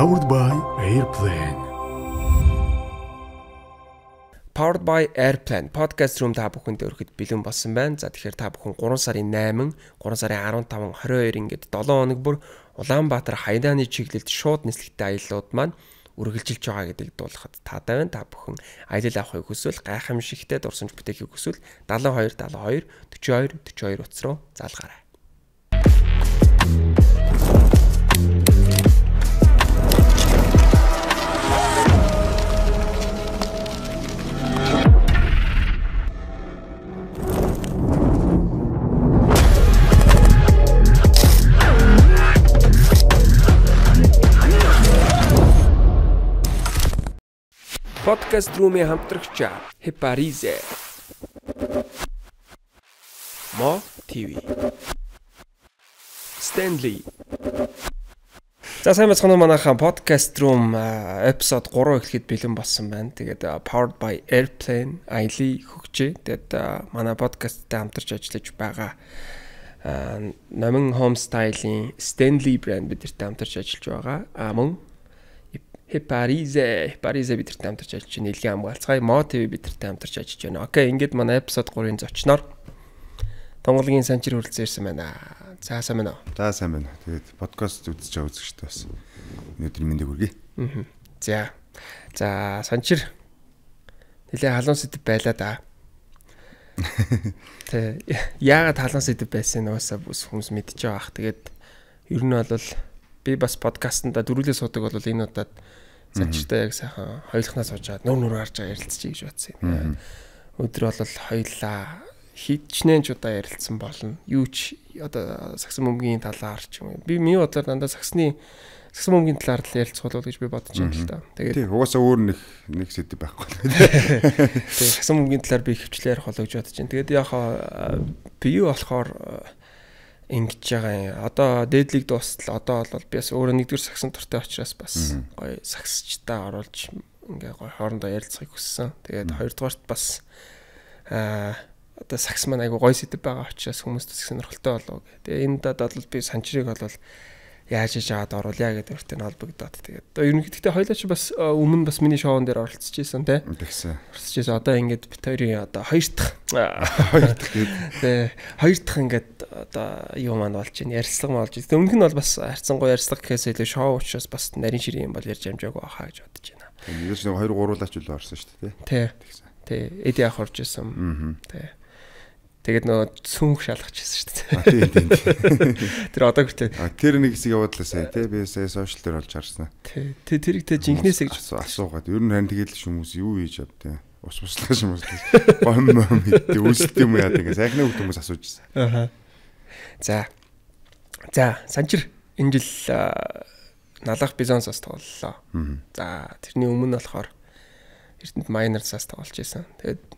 Powered by Airplane. Powered by Airplane podcast room та бүхэнд өргөд бэлэн болсон байна. За тэгэхээр та бүхэн 3 сарын 8, 3 сарын 15, 22 ингээд 7 хоног бүр Улаанбаатар хаядааны чиглэлд шууд нислэгтэй аяллууд маань үргэлжилж байгаа гэдгийг дуулахад таатай байна. Та бүхэн аялал авахыг хүсвэл гайхамшигтээ дурсамж бүтээхийг хүсвэл 72 72 42 42 утас руу залгаарай. Podcast Room-ийн хамтрагч Heparize. Mo TV. Stanley. За сайн бацхан манайхаа podcast room episode 3 эхлэхэд бэлэн болсон байна. Тэгээд powered by airplane Айли хөгжээ. Тэгээд манай podcast-тай хамтарч ажиллаж байгаа номин home style-ийн Stanley brand бидэртэй хамтарч ажиллаж байгаа. А мөн Heparize, Heparize бидэртэй хамтарч ажиллаж байна. Нийлгийн хамгаалцгай Motive бидэртэй хамтарч ажиллаж байна. Окей, ингээд манай эпизод 3-ын зочноор Тонголгийн санчир хүрэлцэн ирсэн байна. За сайн байна уу? За сайн байна. Тэгээд подкаст үзэж байгаа үзэгчтэй бас өнөөдөр мэндийг хүргэе. Аа. За. За санчир нэлээ халуун сэдв байла да. Тэ яагаад халуун сэдв байсан нь уусаа бүс хүмүүс мэдчихэж байгаа бах. Тэгээд ер нь бол би бас подкастнда дөрүлээ суудаг бол энэ удаад Завчтай яг сайхан хоёулахнаа суужаад нөр нүр гарч ярилцчихъя гэж батсан юм. Өдөр бол хоёлаа хідчнэн ч удаа ярилцсан болно. Юу ч одоо сагсан бөмбөгийн талаар ч юм. Би миний бодлоор дандаа сагсны сагсан бөмбөгийн талаар л ярилцвал гэж би бодож байна л да. Тэгээд тийм угаасаа өөр нэг нэг сэдв байхгүй. Тийм сагсан бөмбөгийн талаар би хөвчлээ ярих болоо гэж бодож байна. Тэгээд яг би юу болохоор ингэж байгаа юм. Одоо дээдлийг дуустал одоо бол би бас өөрөө нэгдүгээр сагсан туртай учраас бас гоё сагсчтаа оруулж ингээ гоё хоорондоо ярилцахыг хүссэн. Тэгээд хоёрдугаарт бас аа одоо сагс маань айгу гоё сэтэв байгаа учраас хүмүүст бас сонирхолтой болов. Тэгээ энэ дадад бол би санчрыг бол яаж хийж аваад оруулъя гэдэг өртөө холбогдоод тэгээд ерөнхийдөө хоёлаа ч бас э, өмнө бас миний шоун дээр оролцож исэн те. Тэгсэн. Оролцож исэн. Одоо ингээд бит хоёрын одоо хоёр дахь хоёр дахь гэдэг. Хоёр дахь ингээд одоо юу маань болж байна. Ярилцлага маань болж байна. Өмнөх нь бол бас хайрцангуй ярилцлага гэхээс илүү шоу учраас бас нарийн ширийн юм бол ярьж амжаагүй хаа гэж бодож байна. Тэгээд ер нь 2 3 лаач л орсон шүү дээ те. Тий. Тэгсэн. Тий. Эд яах орж исэн. Тий. Тэгээд нөө сүнх шалгачихсан шүү дээ. Тийм тийм. Тэр одоо хүртэл тэр нэг хэсэг явуудлаа сая тий би сая сошиал дээр олж харсан. Тий. Тэр тэрийг тэ жинхнээсээ гэж асуугаад ер нь харин тэгэл хүмүүс юу хийж явд тий. Ус буслаа хүмүүс. Гом мом гэдэг үсэлт юм яа гэдэг сайхны хүмүүс хүмүүс асууж ирсэн. Аа. За. За, санчир энэ жил налах бизонсоос тоглоллоо. За, тэрний өмнө болохоор Эрдэнэт майнерсаас тоглож байсан. Тэгээд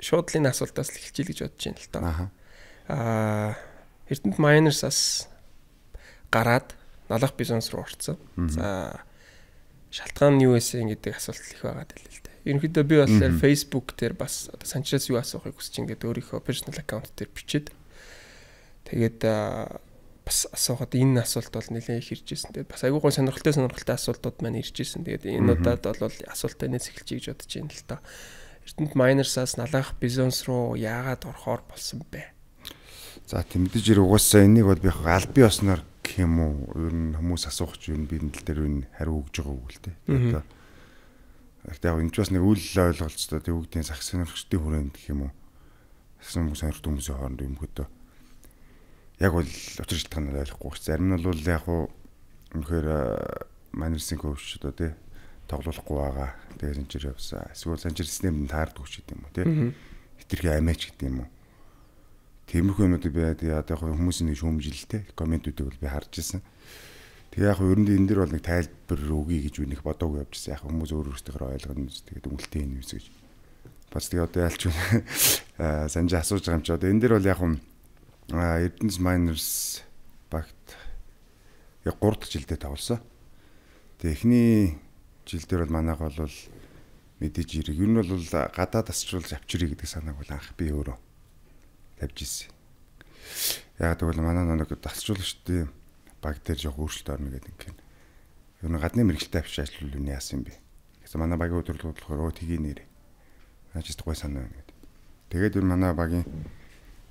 шуудлын асуултаас л эхэлж ий л гэж бодож байна л та. Аа Эрдэнэт Miners-аас гараад Налах Бизонс руу орцсон. За шалтгаан нь юу эсэ гэдэг асуулт их байгаа дэл л дээ. Ерөнхийдөө би болохоор Facebook дээр бас одоо санчраас юу асуухыг хүсэж ингээд өөрийнхөө personal account дээр бичээд тэгээд бас асуухад энэ асуулт бол нэлээд их ирж ирсэн. Тэгээд бас айгүй гоо сонирхолтой сонирхолтой асуултууд маань ирж ирсэн. Тэгээд энэ удаад бол асуултаа нээс эхэлчихье гэж бодож байна л та. Эрдэнэт Майнерсаас Наланх Бизонс руу яагаад орохоор болсон бэ? За тэмдэж ир угаасаа энийг бол би алби осноор гэх юм уу? Ер нь хүмүүс асуух ч юм биднэл дээр үн хариу өгж байгаа үгэл тээ. Тэгээд Гэхдээ яг энэ ч бас нэг үйл ойлголцтой тэг үгдийн зах сонирхчдын хүрээнд гэх юм уу. Зах хүмүүс сонирхт хүмүүсийн хооронд юм хөтөө. Яг бол учир шалтгааныг ойлгохгүй. Зарим нь бол яг уу үнэхээр манерсын э, хөвч одоо тий тоглохгүй байгаа. Тэгээд санжир явсан. Эсвэл санжир системд таардаг ч гэдэм үү, тийм. Хитрхи амиач гэдэм үү. Тиймэрхүү юмнууд би яг яг хүмүүсийн нэг шүүмжилтэй комментүүдийг бол би харж ирсэн. Тэгээ яг ер нь энэ дэр бол нэг тайлбар өгье гэж би нэг бодоогүй явжсэн. Яг хүмүүс өөр өөрсдийнхөө ойлгоно гэж тэгээд үнэлтэй юм юус гэж. Бас тэгээ одоо ялч байна. Санжи асууж байгаа юм чи одоо энэ дэр бол яг юм Эрдэнэс Miners багт яг 3 дахь жилдээ тоглосон. Тэгээ эхний жил дээр бол манайх бол мэдээж ирэг. Ер нь бол гадаад асчруулж авчирыг гэдэг санааг бол анх би өөрөө тавьж ирсэн. Яг тэгвэл манай нэг дасчуулагчдын баг дээр яг өөрчлөлт орно гэдэг ингээд. Ер нь гадны мэрэгчлээ авчиж ажиллавал юу яасан юм бэ? Гэсэн манай багийн өдөрлөг болохоор өө тгий нэр. Наач их гой санаа байна гэдэг. Тэгээд ер нь манай багийн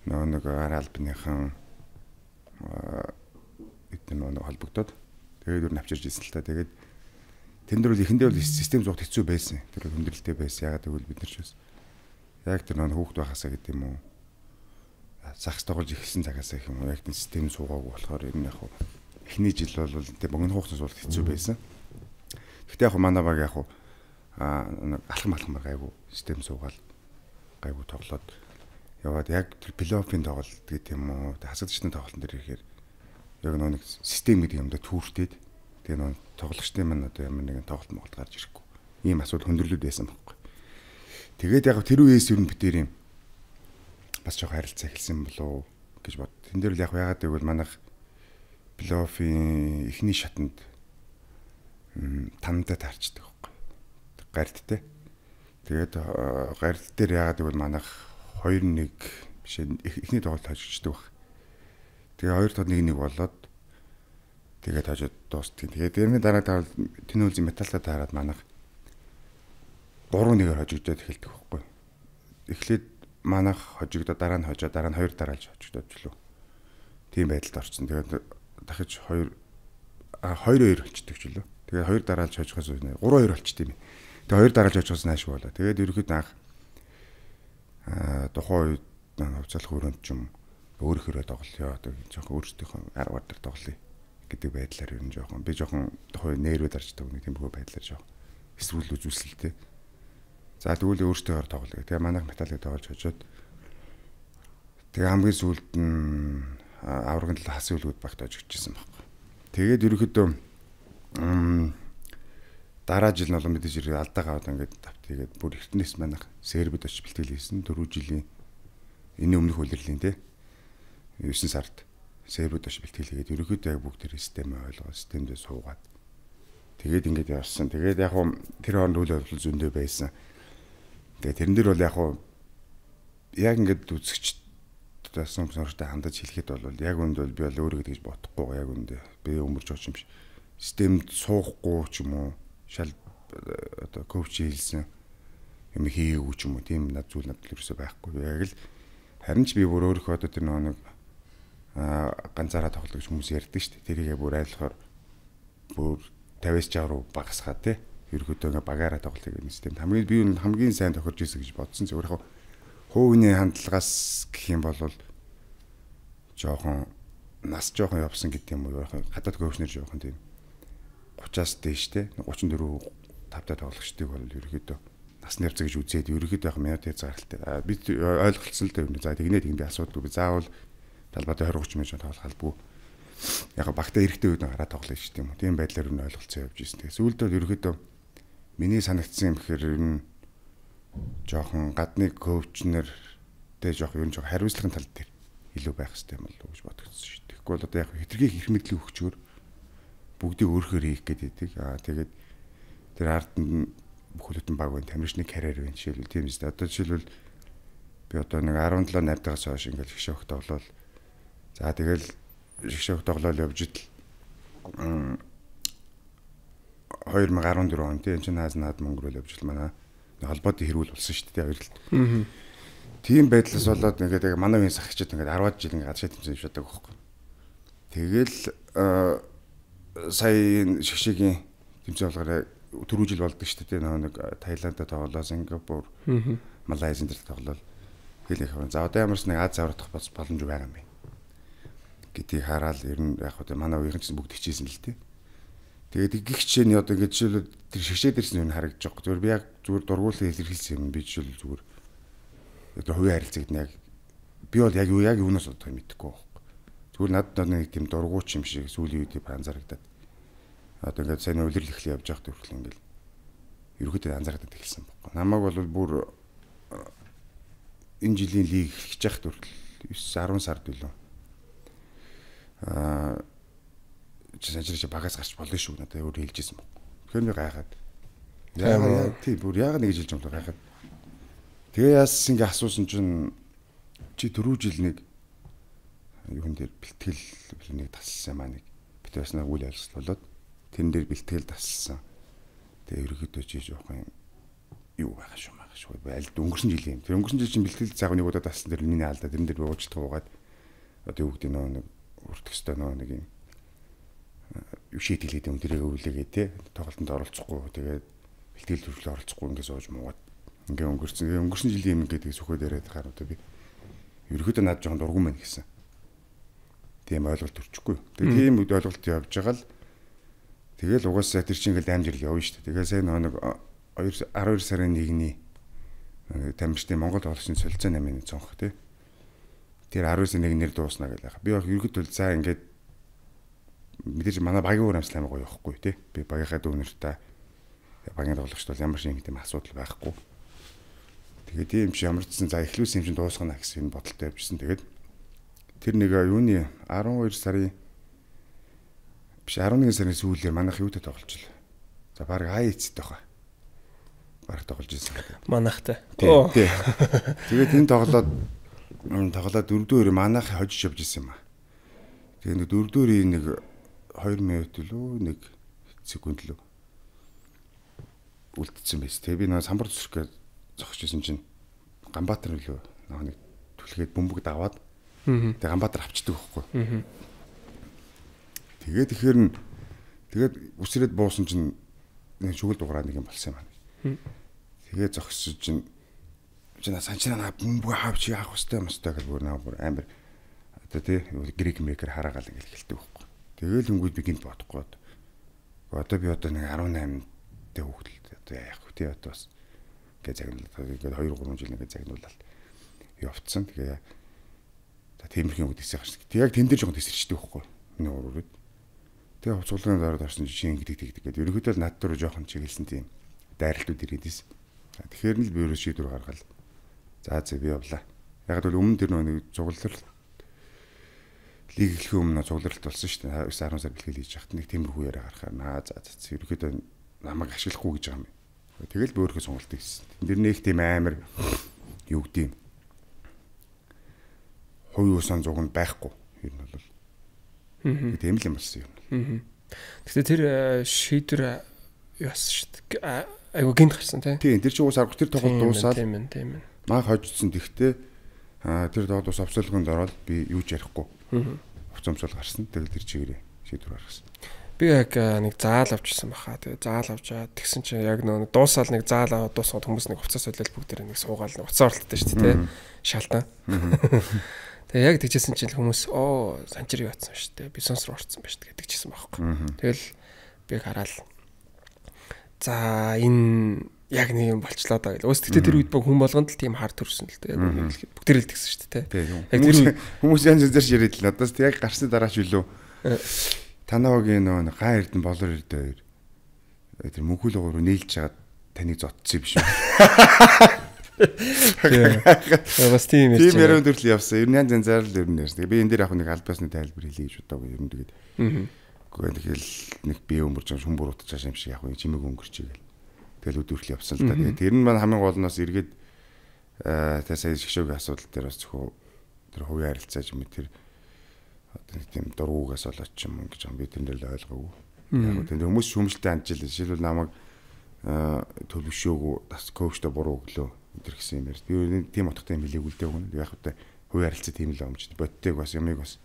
нөгөө нэг аралбныхан эдгээр нөгөө холбогдоод тэгээд ер нь авчирж ирсэн л та тэгээд Тэндэр бол эхэндээ бол систем зугт хэцүү байсан. Тэр хүндрэлтэй байсан. Ягаад гэвэл бид нар ч бас яг тэр нэг хүүхд байхасаа гэдэг юм уу? Загс тоглож эхэлсэн цагаас их юм уу? Яг тэр систем суугаагүй болохоор ер нь яг эхний жил бол тэ богино хугацаанд бол хэцүү байсан. Гэхдээ яг манай баг яг аа нэг алхам алхам гайгүй систем суугаад гайгүй тоглоод яваад яг тэр плей-оффын тоглолт гэдэг юм уу? Хасагдчны тоглолтын дээр ирэхээр яг нэг систем гэдэг юмдаа түүртээд Тэгээ нөө тоглогчдын маань одоо ямар нэгэн тоглолт Монголд гарч ирэхгүй. Ийм асуудал хөндөрлөд байсан байхгүй. Тэгээд яг тэр үеэс ер нь битээр юм бас жоох харилцаа эхэлсэн болов гэж бод. Тэн дээр л яг яагаад гэвэл манайх плейоффын эхний шатанд тамдад харчдаг байхгүй. Гардтэй. Тэгээд э, гард дээр яагаад гэвэл манайх 2-1 биш эхний тоглолт хожигчдаг баг. Тэгээ 2-1 болоод Тэгээд хажууд дуустдаг. Тэгээд тэрний дараа таарал тэнүүлз металтай таарад манах 3-1-ээр хожигдоод эхэлдэг байхгүй. Эхлээд манах хожигдоод дараа нь хожоо дараа нь хоёр дараалж хожигдоод ч лөө. Тийм байдалд орсон. Тэгээд дахиж 2 2-2 болчдөг ч лөө. Тэгээд хоёр дараалж хожихоос үнэ 3-2 болчт юм. Тэгээд хоёр дараалж хожихоос нааш болоо. Тэгээд ерөөхдөө анх аа тухайн үед хувцас хөрөнд ч юм өөр хөрөө тоглоё. Тэгээд жоохон өөрсдийнхөө аргаар дээр тоглоё гэдэг байдлаар ер нь жоохон би жоохон хувь нээрүүд арч тав нэг тиймхүү байдлаар жоохон эсвэл үзүүлсэлтэй. За тэгвэл өөртөө хор тоглоё. Тэгээ манайх металлыг тоглож хожоод тэгээ хамгийн сүүлд нь аврагын талаа хас үлгүүд багт ажигдчихсан баг. Тэгээд ерөөхдөө дараа жил нь бол мэдээж ирээд алдаа гавд ингээд тавтгээд бүр эртнээс манайх сербэд очиж бэлтгэл хийсэн 4 жилийн энэ өмнөх үйлрэлийн тий 9 сард сервүүд ош бэлтгэл хийгээд ерөөхдөө яг бүгд тэр системээ ойлгоо системдээ суугаад тэгээд ингээд явсан. Тэгээд яг хуу тэр хооронд үйл явдал зөндөө байсан. Тэгээд тэрэн дээр бол яг хуу яг ингээд үзэгч тасан сонортой хандаж хэлэхэд бол яг үнд бол би бол өөрөө гэдгийг бодохгүй яг үндэ. Би өмөрч очих юм биш. Системд суухгүй ч юм уу шал оо коуч хэлсэн юм хийгээгүй ч юм уу тийм над зүйл над л ерөөсөй байхгүй. Яг л харин ч би бүр өөрийнхөө одоо тэр нэг Э, ганцаараа тоглох гэж хүмүүс ярьдаг шүү дээ. Тэрийгээ бүр айлхаар бүр 50-60 руу багасгаа тий. Ерөөхдөө ингээ багаараа тоглохыг нэстэм. Хамгийн би юу хамгийн сайн тохирж ирсэн гэж бодсон. Зөвхөн хууны хандлагаас гэх юм бол жоохон нас жоохон явсан гэдэг юм уу. Хадад гөвшнөр жоохон тийм 30-аас дээш тий. 34 тавтай тоглогчдыг бол ерөөхдөө нас нэрцэ гэж үзээд ерөөхдөө яг минут хязгаартай. Би ойлголцсон л дээ. За тэгнэ тэгнэ би асуудаггүй. Заавал талбайд 20 30 минут тоглох албагүй. Яг багтаа эрэхтэй үед гараад тоглоё шүү дээ юм. Тийм байдлаар өнө ойлголцоо явж ирсэн. Тэгээс үүлдэл ерөөхдөө миний санагдсан юм гэхээр ер нь жоохон гадны коучнер тэ жоох ер нь жоох хариуцлагын тал дээр илүү байх хэрэгтэй юм л гэж бодчихсон шүү дээ. Тэгэхгүй бол одоо яг хэтэрхий хэрэг мэдлийн өгчөөр бүгдийг өөрөөр хийх гэдэг. Аа тэгээд тэр ард нь бүх хөлөтөн баг байна, тамирчны карьер байна жишээлбэл тийм үстэй. Одоо жишээлбэл би одоо нэг 17 найдагаас хойш ингээл их шогт болвол За тэгэл шигшээх тоглоал явж идэл 2014 он тийм чинь наас наад мөнгө рүү явж ил манай холбоотын хэрүүл болсон шүү дээ хоёр л. Тийм байдлаас болоод ингээд яг манай үеийн сахичид ингээд 10 жил ингээд гадшаа тэмцэн явж байдаг байхгүй. Тэгэл сая шигшээгийн тэмцээн болгоорой түрүү жил болдог шүү дээ нэг Таиландд тоглолоо Сингапур Малайз энэ төр тоглолоо хэл их. За одоо ямарч нэг Аз аврах боломж байгаа юм байна гэдгийг хараад ер нь яг хөө манай уугийн ч бүгд хичээсэн л тий. Тэгээд гих чинь одоо ингэ жишээлбэл тэр шигшээд ирсэн юм харагдаж байгаа. Зүгээр би яг зүгээр дургуулсан илэрхийлсэн юм би жишээл зүгээр одоо хувийн харилцагд нь яг би бол яг юу яг юунаас одоо мэдэхгүй байхгүй. Зүгээр надад нэг тийм дургууч юм шиг сүүлийн үед анзаарагдаад одоо ингэ сайн үлрэл эхлэх явж байхдаа хүртэл ингэ л ерөөдөө анзаардаг эхэлсэн байхгүй. Намаг бол бүр э, энэ жилийн лиг эхлэж явах хүртэл 9 10 сард үлээ Э, аа ажирч багаас гарч болно шүү надад өөр хэлжсэн мөн. Тэгэхээр би гайхаад. Яагаад тийм бүр яагаад нэгж хэлж юм бол гайхаад. Тэгээ яас ингэ асуусан чинь чи дөрөв жил нэг юун дээр бэлтгэл нэг тассан маа нэг бит байснаа үйл ажиллагаа болоод тэрэн дээр бэлтгэл тассан. Тэгээ ерөөхдөө чи жоохон юу байгаа шүү маа шүү. Альд өнгөрсөн жилийн. Тэр өнгөрсөн жил чинь бэлтгэл цаг нэг удаа тассан дэр миний алдаа тэрэн дээр бууж туугаад одоо юу гэдэг нөө нэг хүртэх ёстой нөө нэг юм э, юу шийдэлгээд юм тэрийг өвлөгээ те тоглолтод оролцохгүй тэгээд бэлтгэл төрөлд оролцохгүй ингээд сууж муугаад ингээд өнгөрсөн. Тэгээд өнгөрсөн жилийн юм гэдэг сөхөд яриад хаар одоо би ерөөхдөө над жоохон дургуун байна гэсэн. Тийм ойлголт төрчихгүй. Тэгээд тийм ойлголт явж байгаа л тэгэл угаасаа тэр чинь ингээд амжирл явна шүү дээ. Тэгээд сайн нэг 12 э, сарын 1-ний э, тамирчдын Монгол хоолсын солилцоо намын цонх тий тэр 19-ийг нэр дуусна гэх байхаа. Би бол ерөөд бол за ингээд мэдээж манай багийн өөр амжилт амгаа явахгүй тий. Би багийнхаа дүүнэртэй багийн тоглогчд бол ямар шиг юм асуудал байхгүй. Тэгээд ийм чи ямар ч гэсэн за эхлүүлсэн юм чин дуусгана гэсэн энэ бодолтой явжсэн. Тэгээд тэр нэг юуны 12 сарын биш 11 сарын сүүлээр манайх юутай тоглолчлаа. За баг АИЦтэй байгаа баг тоглож ирсэн. Манайхтай. Тэгээд энэ тоглоод тоглоод дөрөвдөө өөр манайх хожиж явж исэн юм аа. Тэгээ нэг дөрөвдөө нэг 2 минут лөө нэг секунд лөө үлдсэн байс. Тэгээ би нэг самбар зүсрэх гэж зогсчихсэн чинь Ганбаатар билүү нэг түлхээд бөмбөг даваад тэгээ Ганбаатар авчдаг байхгүй. Тэгээд тэгэхэр нь тэгээд үсрээд буусан чинь нэг шүгэл дугаараа нэг юм болсон юм байна. Тэгээ зогсож чинь чинь санчнаа бөмбөг хавч яах хөстэй мөстэй гэл бүр наа бүр амар одоо тий грек мекер хараагаал ингээл хэлдэг байхгүй. Тэгээл өнгөд би гинт бодохгүй. Одоо би одоо нэг 18 дэх хүүхэд одоо яах вэ тий одоо бас ингээ загнуулаад ингээ 2 3 жил ингээ загнуулаад явцсан. Тэгээ за тиймэрхүү үүд хэсэг харсан. Тэг яг тэн дээр жоохон тесэрчдэг байхгүй. Миний урууд. Тэгээ хувцлын дараад орсон жишээ ингээ тэгдэг гэдэг. Ерөнхийдөө над дээр жоохон чиглэсэн тийм дайралтууд ирээдээс. Тэгэхээр нь л бюро шийдвэр гаргалаа За зөв би явлаа. Яг л өмнө тэр нэг зуглал лиг эхлэх өмнө зуглалт болсон шүү дээ. 9 10 сар бэлтгэл хийж яхад нэг тиймэрхүү яриа гарахаар наа за за ерөөхдөө намайг ашиглахгүй гэж байгаа юм. Тэгэл бөөрхөө сонголт хийсэн. Тэр нэг тийм амар юу гэдэм. Хувь юусан зуганд байхгүй. Ер нь бол. Тийм л юм болсон юм. Гэтэ тэр э, шийдвэр яасан шүү дээ. Айгу гинт гарсан тийм. Тийм тэр чинь уус арга тэр тоглолт дуусаад. Тийм ээ тийм ээ маа хожидсан тэгтээ тэр доод ус овцоолгонд ороод би юу ч ярихгүй. Овцоомсол гарсан. Тэгэл тэр чигээрээ шийдвэр гаргасан. Би яг нэг заал авчихсан баха. Тэгээ заал авчаад тэгсэн чинь яг нөө дуусаал нэг заал аваад дуусгаад хүмүүс нэг уцаа солиод бүгд нэг суугаал нэг уцаа оролттой шүү дээ, тэ. Шалтан. Тэгээ яг тэгжсэн чинь хүмүүс оо санчир яатсан шүү дээ. Бизнес руу орсон байж тэгээ тэгжсэн байхгүй. Тэгэл би яг хараад за энэ яг нэг юм болчлоо даа гэл. Өөс тэгтээ тэр үед баг хүн болгонд л тийм хар төрсөн л дээ. Бүгд тэрэл тэгсэн шүү дээ, тэ. Яг тэр хүмүүс янз янзаар яриад л надаас яг гарсны дараач юу лөө. Э. Танаагийн нөө ган эрдэн болор эрдээ тэр мөнхөл угаар нээлж чагаад таныг зодцсон юм шиг. Тийм. Э, бас тийм ярьж. Тийм яруу төрөл явсан. Ер нь янз янзаар л ер нь ярьсан. Би энэ дээр яг нэг аль басны тайлбар хийлээ гэж бодоагүй ер нь тэгээд. Аа. Гэхдээ тэгэл нэг бие өмөрч юм хүн буруутаж байгаа юм шиг яг юм чимэг өнгөрч игээл тэгэл өдөрхөл явсан л та. Тэгээд тэр нь маань хамгийн гол нь эргээд та сая шгшөөгийн асуудал дээр бас зөвхөн тэр хувийн харилцаа юм тэр одоо нэг тийм дургуугаас болоод ч юм гэж би тэрнэр л ойлгоогүй. Яг тэр хүмүүс шүүмжлэлтэй анжилж жишээлбэл намайг төлөвшөөгөө бас коучтой буруу өглөө өдр гэсэн юм ярьд. Би нэг тийм утгатай юм хэлээгүй л дээ хүн. Яг хөтэ хувийн харилцаа тийм л өмч бодтойг бас ямиг бас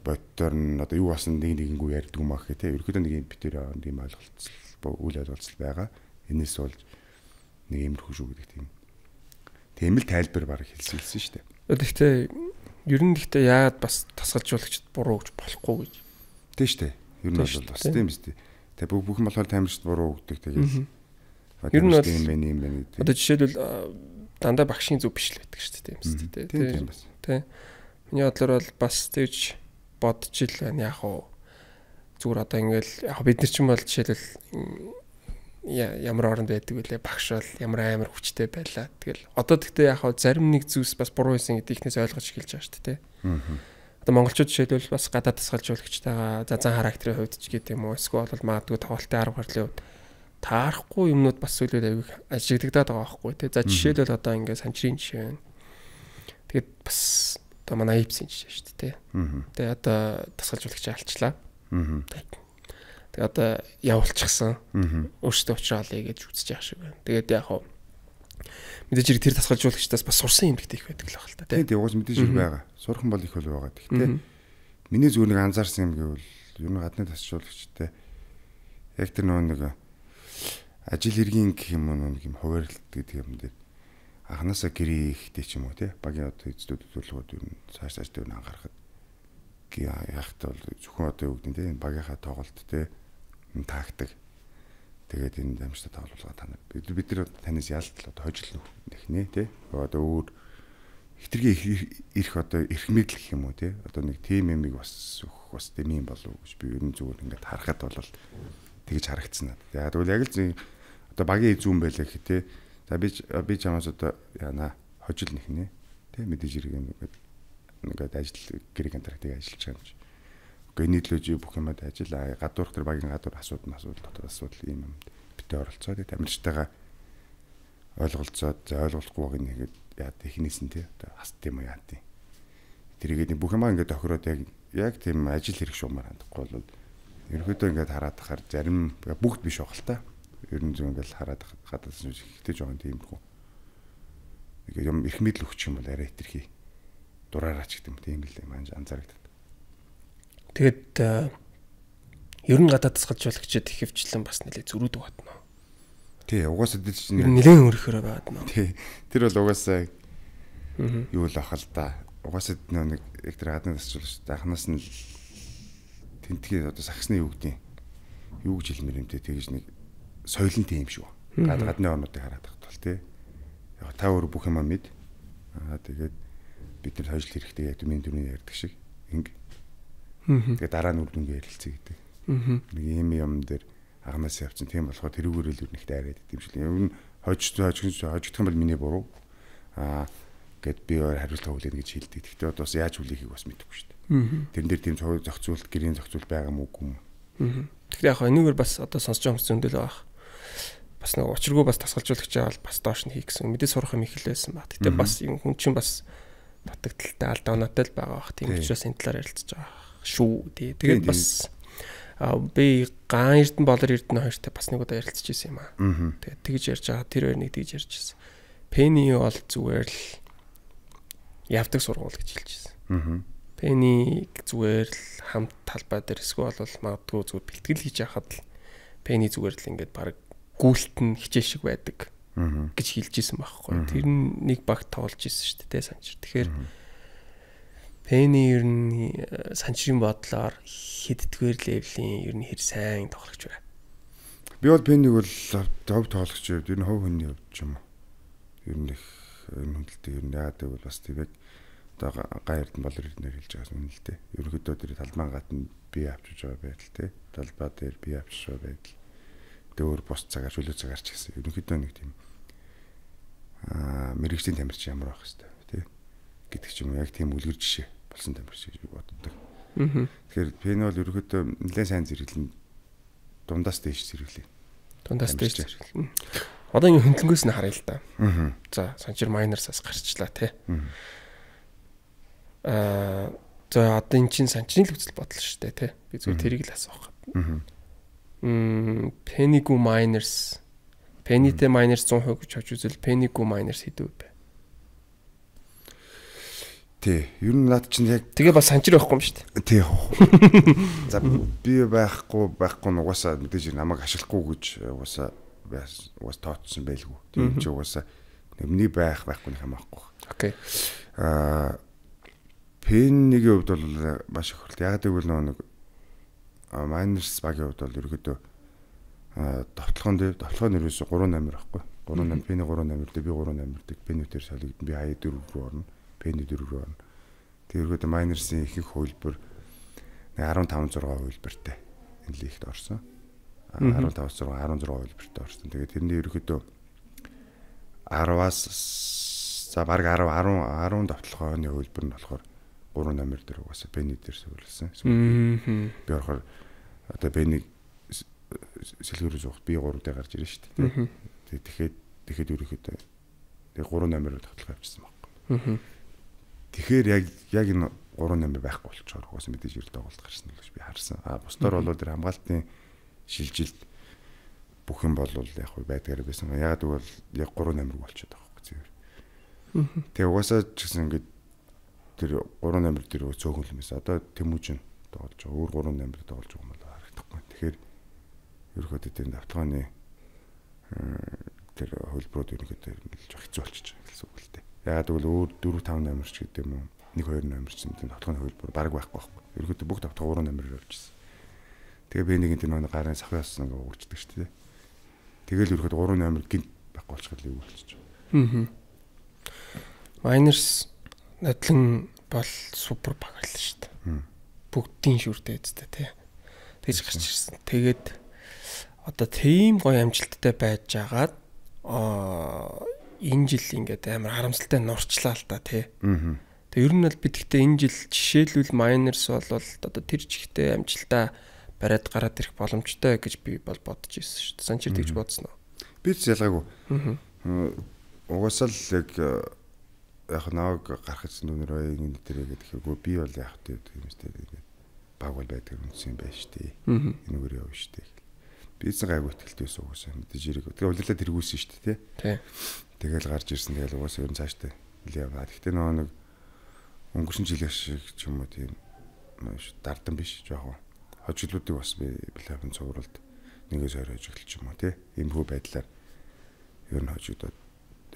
бодтоор нь одоо юу басан нэг нэгэнгүй ярьдаг юм ах гэх те. Ерөөхдөө нэг юм битэр нэг юм ойлголцол үйл ойлголцол байгаа. Энээс болж нэг иймэрхүү шүү гэдэг тийм. Тэмэл тайлбар баг хэлсэн хэлсэн шүү дээ. Гэхдээ ер нь гэхдээ яагаад бас тасгалжуулагчд буруу гэж болохгүй гэж. Тэ шүү дээ. Ер нь бол бас тийм шүү дээ. Тэг бүх бүх нь болохоор таймшд буруу гэдэг тэгээд. Ер нь бол юм байна юм байна гэдэг. Одоо жишээлбэл дандаа багшийн зөв биш л байдаг шүү дээ юм шүү дээ. Тийм бас. Тэ. Миний бодлоор бол бас тэгж бодчих л байна яг уу зүгээр одоо ингээл яг бид нар ч юм бол жишээлбэл ямар оронд байдаг вүлээ багш бол ямар амар хүчтэй байлаа. Тэгэл одоо тэгтээ яг хав зарим нэг зүйлс бас буруу хийсэн гэдэг ихнээс ойлгож эхэлж байгаа шүү дээ. Аа. Одоо монголчууд жишээлбэл бас гадаад тасгалж жуулагчтайгаа за зан характерийн хувьд ч гэдэг юм уу эсвэл бол магадгүй тоглолтын 10 гаруй хувьд таарахгүй юмнууд бас сүлээд авиг ажигдагдаад байгаа байхгүй тий. За жишээлбэл одоо ингээд санчрын жишээ байна. Тэгэд бас одоо манай ипсийн жишээ шүү дээ тий. Тэгээ одоо тасгалж жуулагч алчлаа. Аа. Тэгээ одоо явуулчихсан. Өөртөө уучраалъя гэж үзэж яах шиг байна. Тэгээд яг хав мэдээж хэрэг тэр тасгалжуулагчдаас бас сурсан юм ихтэй их байдаг л байх л та. Тэгээд явуулж мэдээж хэрэг байгаа. Сурхан бол их бол байгаа. Гэхдээ миний зөв нэг анзаарсан юм гэвэл ер нь гадны тасгалжуулагчтай яг тэр нөгөө нэг ажил иргэн гэх юм уу нэг юм хуваарлт гэдэг юм дээр анханасаа гэрээ ихтэй ч юм уу те багийн одоо эзлүүд төлөвлөгөөд ер нь цааш цааш дээр нь анхаарахад яах тал зөвхөн одоо юу гэдэг нь те энэ багийнхаа тоглолт те таагдаг. Тэгээд энэ дамжтай тоглуулга та нар бид бид нар танаас яалтал одоо хожил нэх нэ тий. Одоо өөр хитргийн ирэх одоо эрхмэгдэл гэх юм уу тий. Одоо нэг тим эмиг бас өөх бас дэмий болов гэж би ер нь зүгээр ингээд харахад бол тэгж харагдсан надад. Яг тэгвэл яг л зин одоо багийн зүүн байлаа гэх тий. За би би чамаас одоо яана хожил нэх нэ тий мэдээж ирэх ингээд ингээд ажил гэргийн дарагтыг ажиллаж байгаа юм чи генеалоги бүх юмд ажил гадуурх тэр багийн гадуур асуудал асуудал дотор асуудал ийм юм битээ оролцоод тэгээд амьдчтайгаа ойлголцоод за ойлгохгүй баг нэгэд яа технээс нь тий одоо хасд юм яа тий тэргээд бүх юмаа ингээд тохироод яг яг тийм ажил хэрэг шуумаар хандахгүй бол ерөөдөө ингээд хараад тахаар зарим бүгд биш байгаа л та ер нь зөв ингээд хараад гадаас нь ихтэй жоохон тиймэрхүү ингээд юм их мэдл өгч юм бол арай хэтэрхий дураараач гэдэг юм тийм л юм анзаардаг Тэгэд э, ер нь гадаад тасгалжуулагчид их хөвчлэн бас нэлээ зөрүүд батнаа. Тий, угаасаа дэж чинь нэлээд өөрөхөөр байгаад нөө. Тий. Тэр бол угаасаа юу л ахал да. Угаасаа нэг яг тэр гадны тасгалжуулагч анханаас нь тентгээ одоо сагсны юу гэдэг юу гэж хэлмээр юм те тэгэж нэг соёлын тийм шүү. Гад гадны орнуудыг хараад тахт бол те. Яг та өөр бүх юм мэд. Аа тэгээд бид нар хожил хэрэгтэй яг миний дүрмийн ярьдаг шиг ингэ Тэгээ дараа нь үрдүнгээ ярилцъя гэдэг. Нэг ийм юм дээр агнаас явцсан. Тийм болохоор тэрүүгээр л үрнэхт аваад дэмжлээ. Ер нь хожиж хожиж хожигдох юм бол миний буруу. Аа гэд би өөр хариулт өгүүлэн гэж хэлдэг. Гэхдээ одоо бас яаж хүлээхийг бас мэдэхгүй шүү дээ. Тэрэн дээр тийм зохицуулт, гэрийн зохицуулт байгаа юм уугүй юм. Тэгэхээр яг энэгээр бас одоо сонсож байгаа хүмүүс зөндөл байгаа. Бас нэг учиргүй бас тасгалжуулагч аваад бас доош нь хийх гэсэн. Мэдээ сурах юм их л байсан ба. Гэтэ бас юм хүн чинь бас татагдaltaй алдаа оноотой л байгаа бах. Тийм учраас энэ талаар ярилцж байгаа шүү тий. Тэгээд бас би ган эрдэнэ болор эрдэнэ хоёртай бас нэг удаа ярилцж байсан юм аа. Тэгээд тэгж ярьж байгаа тэр хоёр нэг тэгж ярьж байсан. Пени бол зүгээр л явдаг сургууль гэж хэлж байсан. Пени зүгээр л хамт талбай дээр эсвэл бол магадгүй зүгээр бэлтгэл хийж яхад л пени зүгээр л ингээд баг гүйлт нь хичээл шиг байдаг гэж хэлж исэн байхгүй. Тэр нэг багт тоолж исэн шүү дээ санаж. Тэгэхээр mm -hmm Пэни ер нь э, санчрын бодлоор хэддгээр левлийн ер нь хэр сайн тоглогч байна. Би бол Пэнийг бол тав тоглогч ер нь хов хүний явж юм. Ер нь их э, үнэлдэг ер нь яадаг бол бас тэгээд одоо гай эрдэнэ бол эрдэнээр хэлж байгаа юм л дээ. Ерөнхийдөө тэр талбайн гадна би авчиж байгаа байдал те. Талбай дээр би авчиж байгаа байдал. Дөөр бус цагаар шүлөө цагаар ч гэсэн ерөнхийдөө нэг тийм аа мэрэгжлийн тамирч ямар байх хэвээр те. гэдэг ч юм уу яг тийм үлгэр жишээ болсон юм шиг боддог. Тэгэхээр пенол ерөөхдөө нэлээд сайн зэрэглэн дундаас дээш зэрэглэе. Дундаас дээш зэрэглэн. Одоо ингэ хөндлөнгөөс нь харъя л да. За, санчир майнерсаас гарчлаа те. Аа, за одоо эн чинь санчирын л үзэл бодол шүү дээ те. Би зүгээр тэрийг л асуух гэдэг. Мм, Penigu Miners, Penite Miners 100% гэж хож үзэл Penigu Miners хэдүү вэ? Тий. Ер нь над чинь яг тэгээ бас санчир байхгүй юм шүү дээ. Тий. За би байхгүй байхгүй нугасаа мэдээж намайг ашиглахгүй гэж угаасаа угаас тооцсон байлгүй. Тийм ч угаасаа өмнөний байх байхгүй нэг юм аахгүй. Окей. Аа пеннигийн хувьд бол э, маш их хөлт. Яг гэвэл нэг майнерс багийн хувьд бол ерөөдөө товтлогон дэв товтлогон ерөөсө 3 номер байхгүй. 3 номер пенни 3 номер дэв би 3 номердаг. Пенүүтэр солигдсон би хаяа 4 рүү орно пенд дөрөв рүү орно. Тэргээд майнерсын ихэнх хувилбар 15 6 хувилбартай энэ лигт орсон. 15 6 16 хувилбартай орсон. Тэгээд тэрний ерөөхдөө 10-аас за баг 10 10 10 давталгаа оны хувилбар нь болохоор 3 номер дээр угаасаа Бэни дээр суулсан. Би орохоор одоо Бэни сэлгэрүү суух би 3 дээр гарч ирэн шүү дээ. Тэгээд тэгэхэд тэгэхэд ерөөхдөө тэг 3 номерөөр давталгаа авчихсан байхгүй. Тэгэхээр яг яг энэ 3-8 байхгүй болчоор угаас мэдээж ер тоглолт гарсан гэж би харсан. А бусдаар болоод тэр хамгаалтын шилжилт бүх юм бол яг хөө байдгаар байсан. Ягаад гэвэл яг 3-8 болчиход байгаа хөөх зүгээр. Тэгээ угаасаа ч гэсэн ингээд тэр 3-8 дээр цөөхөн юм эсэ. Одоо Тэмүүжин тоглож байгаа. Өөр 3-8 тоглож байгаа юм бол харагдахгүй. Тэгэхээр ерөөхдөө тэр давтгааны тэр хөлбрүүд ерөөхдөө нэлж хэцүү болчихж байгаа гэсэн үг л дээ. Яагаад гэвэл өөр 4 5 номерч гэдэг юм уу? 1 2 номерч энэ тотхны хөлбөр баг байхгүй байхгүй. Ерөнхийдөө бүх тотх 3 номер явж ирсэн. Тэгээ би нэг энэ нөгөө гарын сахи болсон нөгөө өгчдөг шүү дээ. Тэгэл ерөнхийдөө 3 номер гинт байхгүй болчихлоо юу болчих. Аа. Майнерс нотлон бол супер баг байлаа шүү дээ. Бүгдийн шүртэй эцтэй тий. Тэгж гарч ирсэн. Тэгээд одоо тийм гоё амжилттай байж байгаад аа энэ жил ингээд амар харамсалтай нурчлаа л да тий. Аа. Тэгээ ер нь бол бид гэхдээ энэ жил жишээлбэл Miners болвол одоо тэр жигтэй амжилтаа бариад гараад ирэх боломжтой гэж би бол бодож ирсэн шүү дээ. Санчир тэгж бодсон уу? Би ч ялгаагүй. Аа. Угаасаа л яг э, яг нааг гарах гэсэн дүнрээ энэ дээрээ гэдэггүй би бол яг тийм юм шүү дээ. Ингээд баг бол байдаг үнсэн юм байна шүү дээ. Энэгээр явна шүү дээ. Би зэн гайгүй ихтэй байсан угаасаа мэдээж ирэх. Тэгээ улирлаа тэргүүлсэн шүү дээ тий. Тий. Тэгэл гарч ирсэн. Тэгэл угаасаа ер нь цааштай нэлээ яваа. Гэхдээ нөгөө нэг өнгөрсөн жилийн шиг ч юм уу тийм дардан биш жоохон. Хожиглуудыг бас би плавын цувралд нэгээс хоёр хожиглч юм уу тий. Ийм хөө байдлаар ер нь хожигдоод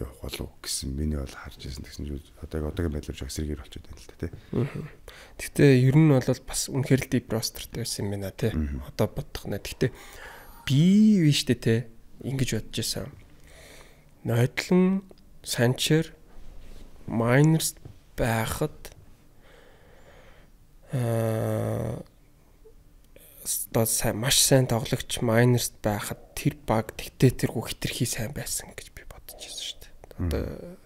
явах болов гэсэн миний бол харж ирсэн гэсэн зүйл одоо одоогийн байдлаар жоо сэргээр болчиход байна л та тий. Гэхдээ ер нь бол бас үнэхээр л deep roster-тэй байсан юм байна тий. Одоо бодох нэ. Гэхдээ би биш үү тий. Ингиж бодож байсан Нодлон Санчер Майнерс байхад аа одоо маш сайн тоглогч Майнерс байхад тэр баг тэгтээ тэргүй хитрхий сайн байсан гэж би бодож байсан шүү дээ. Одоо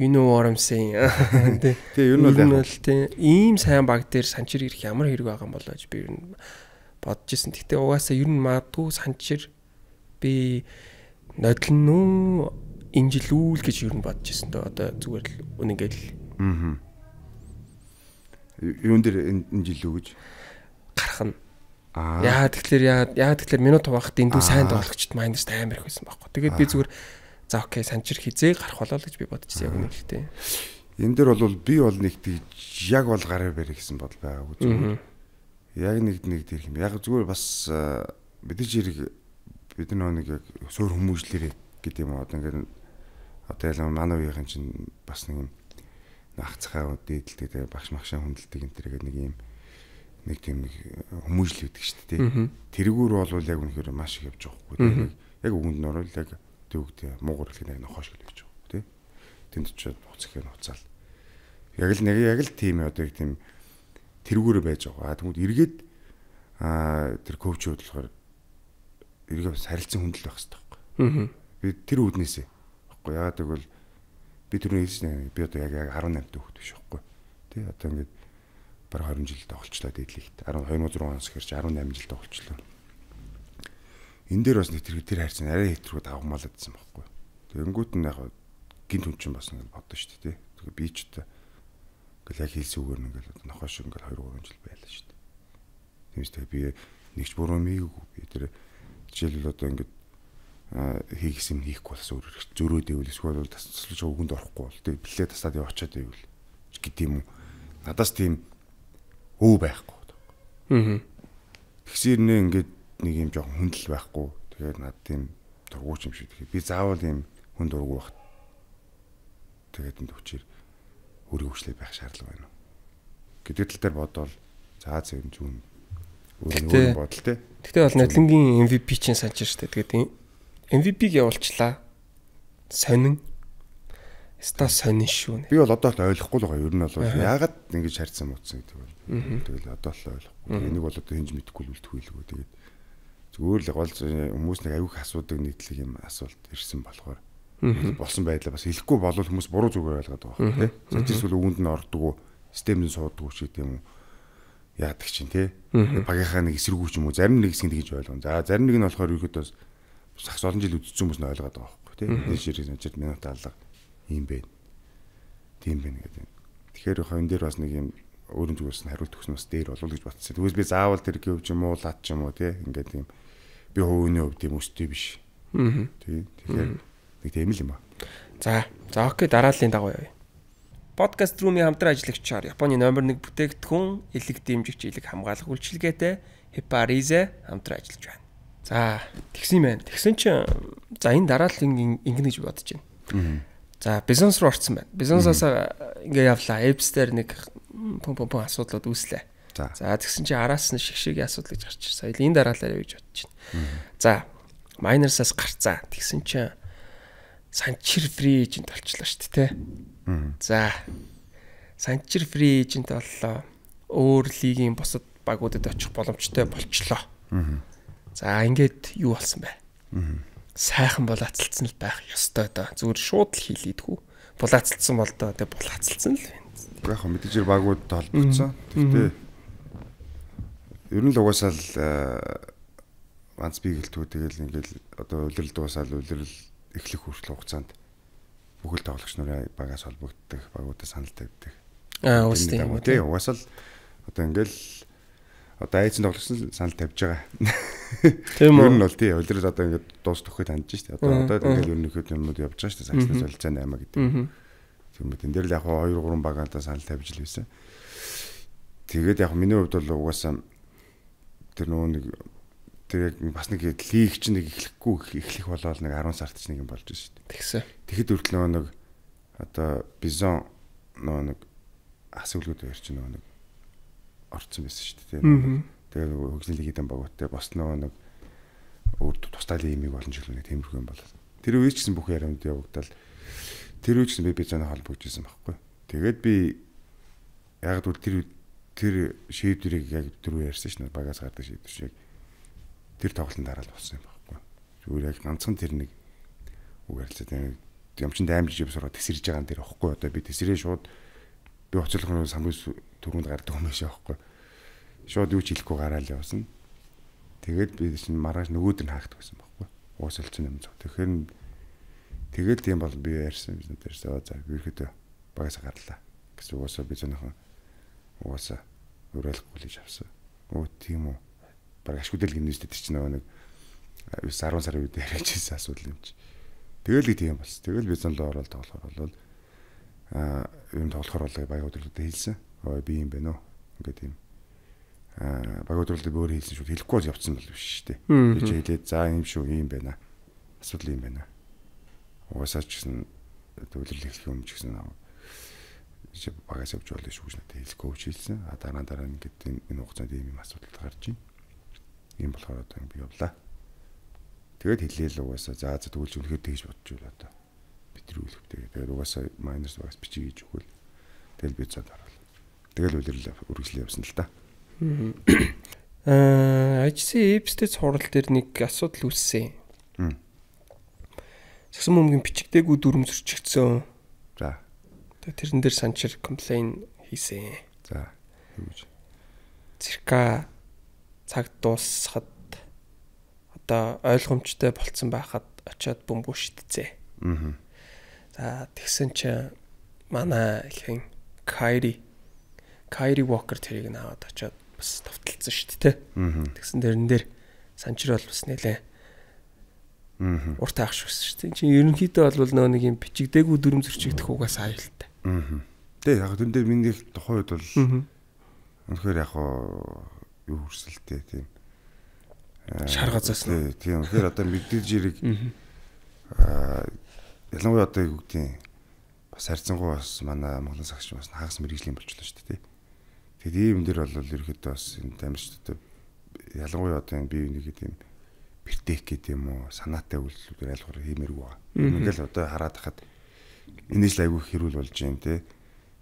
you know what I'm saying. Тэгээ ер нь бол тийм ийм сайн баг дээр санчир ирэх ямар хэрэг байгаа юм бол би ер нь бодож исэн. Гэтэ угаасаа ер нь маадгүй санчир би нодлно уу? Энэ жил үүл гэж юу н бодож ирсэн дөө. Одоо зүгээр л үнэнгээ л. Аа. Юун дээр энэ жил үү гэж гарах нь. Аа. Яа тэгэхээр яа яа тэгэхээр минут хуваахад эндүү сайн тоглогчд майнерс амар их байсан байхгүй. Тэгээд би зүгээр за окей санчир хизээ гарах болоо л гэж би бодчихсан яг нэг л тээ. Эн дээр бол би бол нэг тийж яг бол гараа барь гэсэн бодол байгаагүй зүгээр. Яг нэг нэг тэр юм. Яг зүгээр бас мэдээж хэрэг бид нөө нэг яг суур хүмүүжлэрээ гэдэг юм одоо ингээд одоо ялангуяа манай үеийн чинь бас нэг юм ах цагаа дээдэлтэй тэгээ багш магшаа хүндэлдэг энэ төргээд нэг юм нэг тийм нэг хүмүүжил үүдэг шүү дээ. Тэргүүр бол яг үнэхээр маш их явж байгаа хгүй. Яг өгөнд нь орвол яг төвөгтэй муугар хэлхийг нэг хоош гэлж байгаа хгүй. Тэнд ч уцах гэн уцаал. Яг л нэг яг л тийм одоо яг тийм тэргүүрэ байж байгаа. Тэгмүүд эргээд аа тэр коучуд болохоор ерөөс харилцан хүндэл байх хэрэгтэй байхгүй. Аа. Би тэр үүднээсээ байхгүй. Яагаад гэвэл би түрүү хэлсэн би одоо яг яг 18 дэх хөлт биш байхгүй. Тэ одоо ингээд баг 20 жил тоглолчлаа дээдлэгт 1206 оноос хэрч 18 жил тоглолчлаа. Энэ дээр бас нэтрэг тэр хайрцан арай хэтрүү давмаалдсан байхгүй. Тэгэнгүүт нь яг гинт хүн чинь бас ингээд бодсон шүү дээ. Тэгээ би ч та ингээл яг хэлсүүгээр нь ингээл нохоо шиг ингээл 2 3 жил байлаа шүү дээ. Тэмс тэгээ би нэгч буруу мийгүү би тэр жишээлбэл одоо ингээд хийх юм хийхгүй болсон өөр зөрөөд ивэл эсвэл бол тасцлж өгөнд орохгүй бол тэг билээ тасаад яваачаад ивэл гэдэг юм уу. Надаас тийм өв байхгүй. Аа. Тэгсэр нэ ингээд нэг юм жоохон хүндэл байхгүй. Тэгээд над тийм дургууч юм шиг. Тэгэхээр би заавал юм хүн дургуу байх. Тэгээд энэ төвчээр өөрийгөө хөшлөй байх шаардлага байна уу? Гэдэг тал дээр бодвол заа зөв юм зүүн өөр бодол те. Гэтэ бол нотлингийн MVP чинь санаж штэ. Тэгээд MVP-г явуулчлаа. Сонин. Ста сонин шүү нэ. Би бол одоо л ойлгохгүй л байгаа. Ер нь бол яагаад ингэж харьцсан мутсан гэдэг бол. Тэгэл одоо л ойлгохгүй. Энийг бол одоо хинж мэдэхгүй л үлдэхүйлгүй. Тэгээд зүгээр л гол хүмүүс нэг аюух асуудаг нийтлэг юм асуулт ирсэн болохоор болсон байдлаа бас хэлэхгүй болов хүмүүс буруу зүгээр байлгаад байгаа. Тэ. Зөв эсвэл үүнд нь ордог уу? Системд нь суудаг уу ч гэдэг юм уу? яадаг чинь те. Багийнхаа нэг эсэргүү ч юм уу зарим нэг хэсэг тэгж ойлгоно. За зарим нэг нь болохоор ерөөхдөө бас зах олон жил үдцсэн хүмүүс нь ойлгоод байгаа байхгүй те. Нэг ширхэг нэг минут алга юм бэ. Тийм байна гэдэг. Тэгэхээр хоёрын дээр бас нэг юм өөрийн зүгээс нь хариулт өгсөн бас дээр болов гэж батсан. Тэгвэл би заавал тэр гэв ч юм уу лад ч юм уу те. Ингээд тийм би хувийн хувьд юм өстэй биш. Аа. Тийм. Тэгэхээр нэг тийм л юм аа. За. За окей дарааллын дагуу явъя. Podcast Room-ийн хамтран ажиллагчаар Японы номер 1 бүтээгдэхүүн, элэг дэмжигч элэг хамгаалах үйлчилгээтэй Heparize хамтран ажиллаж байна. За, тэгсэн юм байна. Тэгсэн чинь за энэ дараалал ингэнэ гэж бодож байна. За, бизнес руу орсон байна. Бизнесаасаа э, ингэ явлаа. Apps дээр нэг пом пом пом асуудлууд үүслээ. За, тэгсэн чинь араас нь шиг шиг асуудал гэж гарч ирсэн. Энэ дараалалаар явж бодож байна. За, Miners-аас гарцаа. Тэгсэн чинь санчир фри эйжент болчлоо шүү дээ, тэ. За. Санчир фри эйжент боллоо. Өөр лигийн бусад багуудад очих боломжтой болчлоо. За, ингээд юу болсон бэ? Сайхан булаацлцсан л байх ёстой доо. Зүгээр шууд л хийлээдгүй. Булаацлцсан бол доо тэгээ булаацлцсан л байна. Яг хөө мэдээж багууд толбогцсон. Тэгтээ ер нь л угаасаа л ганц э, бигэлтүү тэгэл ингээл одоо үлрэлд угаасаа л үлрэл эхлэх хүртэл хугацаанд бүхэл тоглогч нарын багаас холбогддог, багуудаа санал тавьдаг. Аа, үстэй. Тийм, угаас л одоо ингээл одоо айцэн тоглосон санал тавьж байгаа. Тийм үү. Ер нь бол тий, улирал одоо ингээд дуус төхөд хандж штэ. Одоо одоо ингээд ер нь ихэд юмнууд явж байгаа штэ. Сагснаас солилцаа 8 гэдэг. Тийм үү. Тэн дээр л яг хаа 2 3 багаанда санал тавьж л байсан. Тэгээд яг миний хувьд бол угаасаа тэр нөө нэг тэр яг бас нэг лиг ч нэг эхлэхгүй эхлэх болоод нэг 10 сард ч нэг юм болж штэ. Тэгсэн. Тэгэхэд үртэл нөгөө нэг одоо бизон нөгөө нэг асуулгууд байр чинь нөгөө нэг орцсон байсан шүү дээ. Тэгээ нөгөө хөгжлийн лигийн багуудтай бос нөгөө нэг өөр тусдаалын имийг олон жил үнэ тиймэрхүү юм болол. Тэр үеч гэсэн бүх ярианд явагдал тэр үеч гэсэн би бизоны холбогдож байсан байхгүй. Тэгээд би яг л тэр тэр шийдвэрийг яг дөрөв ярьсан шнэ багаас гардаг шийдвэр шиг тэр тоглолтын дараа л болсон юм байхгүй. Зүгээр яг ганцхан тэр нэг үгээр л тэгээд юм чин даймж жив сураа тесэрж байгаа юм дээр ихгүй одоо би тесрээ шууд би уцлах нь самгийн төрөнд гардаг юм шиг ихгүй шууд юу ч хэлэхгүй гараал явсан тэгээд би чинь маргааш нөгөөд нь хаахт байсан байхгүй уус олцсон юм зөв тэгэхээр тэгээд тийм бол би ярьсан юм дээрсээ за ерөөхдөө багаас гарлаа гэсэн уусаа би зөнийхөн уусаа өрөөлөхгүй л гэж авсан өө тийм үү баг ашгүйдэл гимнэстэй тэр чинь нөгөө нэг 9 10 сарын үед яриад байсан асуудал юм чи Тэгэл их тийм болсон. Тэгэл бизнес руу ороод тоглохоор бол аа юм тоглохоор бол баян өдрөлдөд хэлсэн. Ой би юм байна уу. Ингээ тийм аа баян өдрөлдөд өөр хэлсэн шүү. Хэлэхгүй бол явцсан бол биш шүү дээ. Тэгж хэлээд за юм шүү юм байна. Асуудал юм байна. Угасаач гэсэн төвлөрөл эхлэх юм ч гэсэн чи багаас явж болно шүү гэж надад хэлэхгүй ч хэлсэн. А дараа дараа ингээд энэ хугацаанд ийм юм асуудал гарч ийн. Ийм болохоор одоо би явлаа. Тэгээд хэлээл угаасаа за за тэгвэл үнэхээр тэгж бодож байна одоо. Бидний үлгэвтэй. Тэгээд угаасаа майнерс багс бичиж гэж өгвөл тэгэл бид зад орвол. Тэгэл үлэрлээ үргэлжлээ явсан л да. Аа, э, HC Epstein сурал дээр нэг асуудал үүссэн. Сагсан мөмгийн бичигдээгүй дүрм зөрчигдсөн. За. Тэрэн дээр санчир комплейн хийсэн. За. Цирка цаг дуусахад одоо ойлгомжтой болцсон байхад очиод бөмбөг шитцээ. Аа. За тэгсэн чинь манай ихэн Кайри Кайри Walker тэрийг наваад очиод бас товтолцсон шүү дээ. Тэгсэн дэрэн дээр санчир бол бас нэлээ Мм. Урт таах шүүс шүү дээ. Чи ерөнхийдөө бол нөө нэг юм бичигдээгүй дүрм зөрчигдэх угаас аюултай. Аа. Тэ яг энэ дээр миний тухайд бол үнэхээр яг юу хурсэлтэй тийм шар газаас нь тийм тэгэхээр одоо мэдээлж ирэг аа ялангуяа одоо юу гэдэг бас харьцангуй бас манай Монголын сагч бас хагас мэрэгжлийн болчихлоо шүү дээ тэгээд ийм дэр бол ерөөхдөө бас энэ тамирчдад ялангуяа одоо энэ бие биенийгээ тийм бертек гэдэг юм уу санаатай үйлдэлүүд айлгуур хиймэргүй байгаа ингээл одоо хараад хахад энэс л айгүй хэрүүл болж юм те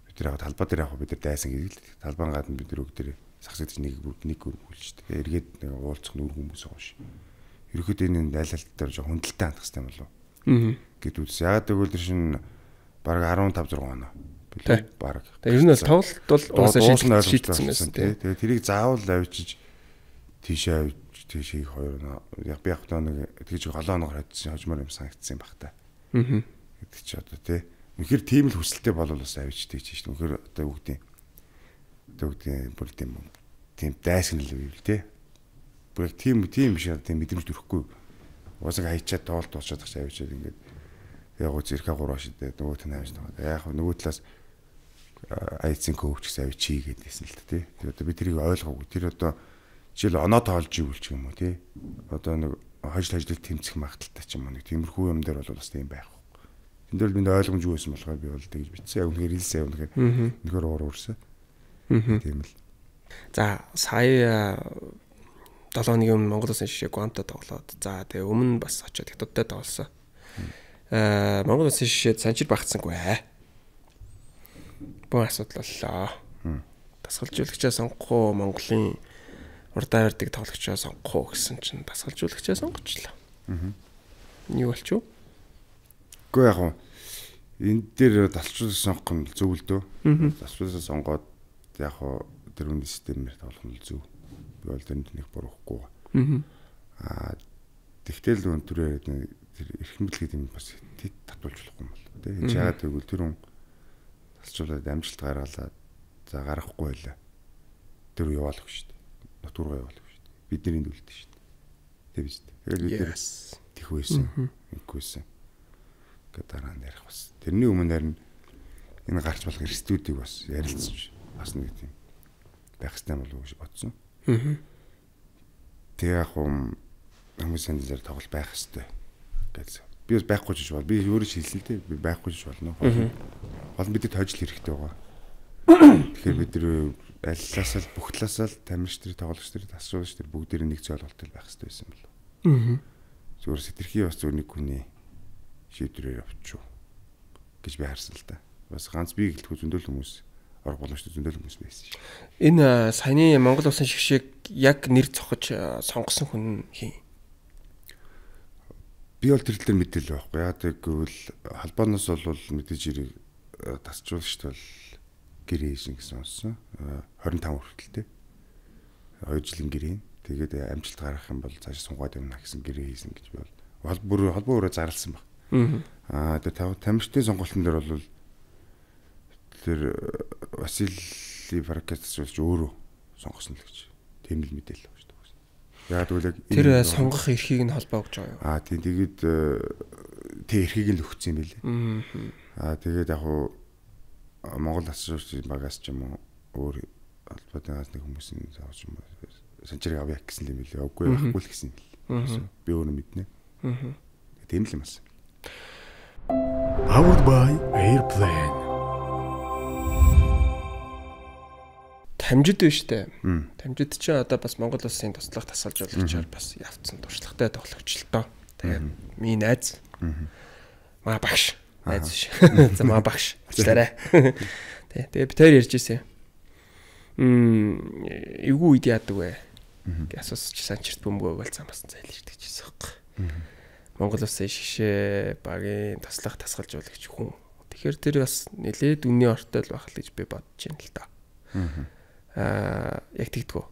бид нар яг талбай дээр яг бид нар дайсан гэдэг л талбан гадна бид нар өг дээр сагсагдаж нэг нэг гүр хүлж штэ. Эргээд нэг уулзах нүр хүмүүс оош. Ерөөхдөө энэ дайлалт дээр жоо хүндэлтэй хандах хэрэгтэй болов. Аа. Гэт үз. Яагаад гэвэл тэр шин баг 15 6 оноо. Билээ. Баг. Тэгээ ер нь бол тоглолт бол уусаа шийдсэн байсан тий. Тэгээ тэрийг заавал авчиж тийшээ авч тийшээ их хоёр яг би яг таа нэг тэгж 7 оноогоор хадсан хожмоор юм санагдсан байх та. Аа. Гэдэг чи одоо тий. Үнэхээр тийм л хүсэлтэй болов бас авчиж тийч шүү. Үнэхээр одоо юу гэдэг нь төгдгийн бүр тийм тийм дайсгнал үйл тээ. Бүр тийм тийм шиг тийм мэдрэмж төрөхгүй. Уусаг хайчаад тоолд дуусаад гэж авчиад ингээд яг уу зэрхэ гурван шидээ нөгөө тань авч байгаа. Яг нөгөө талаас айцын коуч гэсэн авч чий гэдээсэн л тээ. Тэгээ одоо би тэрийг ойлгоогүй. Тэр одоо жишээл оноо тоолж ивэл ч юм уу тээ. Одоо нэг хожил хожил тэмцэх магадaltaй ч юм уу нэг тиймэрхүү юм дээр бол бас тийм байх. Эндээр л минь ойлгомжгүй байсан болохоор би бол тэгж битсэн. Яг үнэхээр хэлсэн. Яг үнэхээр үнэхээр уур уурсан. Тийм л. За сая 7 э, өдрийн өмнө Монгол Улсын жишээ Гуамта тоглоод за тэгээ өмнө бас очиод Хятадтай тоглосон. Аа э, Монгол Улсын жишээд санчир багцсангүй аа. Э? Бөө асуудал боллоо. Тасгалжуулагчаа сонгох уу Монголын урдаа ярддаг тоглогчоо сонгох уу гэсэн чинь тасгалжуулагчаа сонгочлаа. Аа. Юу болчих вэ? Гэхдээ яг энэ дээр талчруулсан сонгох нь зөв л дөө. Талчруулсан сонгоод яг хуу дөрвөн системээр тоглох нь зөв. Би бол тэнд нэг буруухгүй. Аа тэгтэл нөгөө түрээ тэр эрхэмбэл гэдэг нь бас тэт татуулж болохгүй юм бол тийм яагаад гэвэл тэр хүн тасчлуулаад амжилт гаргалаад за гарахгүй байлаа. Тэр яваалгүй шүү дээ. Нутурга яваалгүй шүү дээ. Бидний дүлдэ шүү дээ. Тийм биз дээ. Тэгэл бид тэх байсан. Ингэвсэн. Гэ дараа нь ярих бас. Тэрний өмнө харин энэ гарч болох студиг бас ярилцсан шүү басна гэдэг юм байх хэрэгтэй болов уу гэж бодсон. Аа. Тэгээ яг хум хамгийн сайн дээр тоглол байх хэрэгтэй гэсэн. Би бас байхгүй ч бол би өөрөө шилэн л дээ би байхгүй ч болно. Олон бидэд тойжл хэрэгтэй байгаа. Тэгэхээр бид нэр аллаас л бүх талаас л тамирч тэр тоглогч тэр асууж тэр бүгдээр нэг зөвлөлтөй байх хэрэгтэй байсан болов. Аа. Зүгээр сэтэрхий бас зөв нэг хүний шийдвэрээр явчих гэж би харсан л да. Бас ганц би гэлтгүй зөндөл хүмүүс. Аа арга боломжтой зөндөл хүмүүс байсан шүү. Энэ саяны Монгол улсын шигшээг яг нэр цохож сонгосон хүн хин. Би бол тэр дээр мэдээлэл байхгүй. Яг тэгвэл холбооноос бол мэдээж ирээ тасчуулагч тол гэрээшин гэсэн онсон. 25 хүртэлтэй. 2 жилийн гэрээ. Тэгээд амжилт гаргах юм бол цааш сунгаад явна гэсэн гэрээ хийсэн гэж би бол. Холбоо холбоо өөрөө зарлсан баг. Аа тэгээд тамирчдын сонголтын дээр бол Тэр э, Василий Фаркетс болж өөрөө сонгосон л гэж тийм л мэдээлэл өгч байгаа. Яг тэгвэл яг тэр э, сонгох эрхийг нь холбоо өгч байгаа юу? Аа тийм тэгээд э, тэр эрхийг нь өгсөн юм билээ. Аа тэгээд яг хуу Монгол засгийн сурч багаас ч юм уу өөр албатаас нэг хүмүүс нь зааж юм санчирыг авъя гэсэн юм билээ. Үгүй байхгүй л гэсэн юм. Би өөрөө мэднэ. Аа. Тийм л юм асан. Powered by Airplane тамжид байна шүү дээ. Тамжид чинь одоо бас Монгол улсын туслах тасалж болгочоор бас явцсан туршлагатай тоглогч л доо. Тэгээд миний найз маа багш найз шүү. За маа багш очлаарай. Тэ тэгээд би тэр ярьж ирсэн. Мм эвгүй үед яадаг вэ? Асуусч санчирт бөмбөгөө бол замаас зайл ирдэг гэсэн юм. Монгол улсын шигшээ багийн таслах тасгалж болгоч хүн. Тэгэхээр тэр бас нэлээд үнийн ортой л байх л гэж би бодож байна л доо. Аа. Э, яг тэгдэггүй.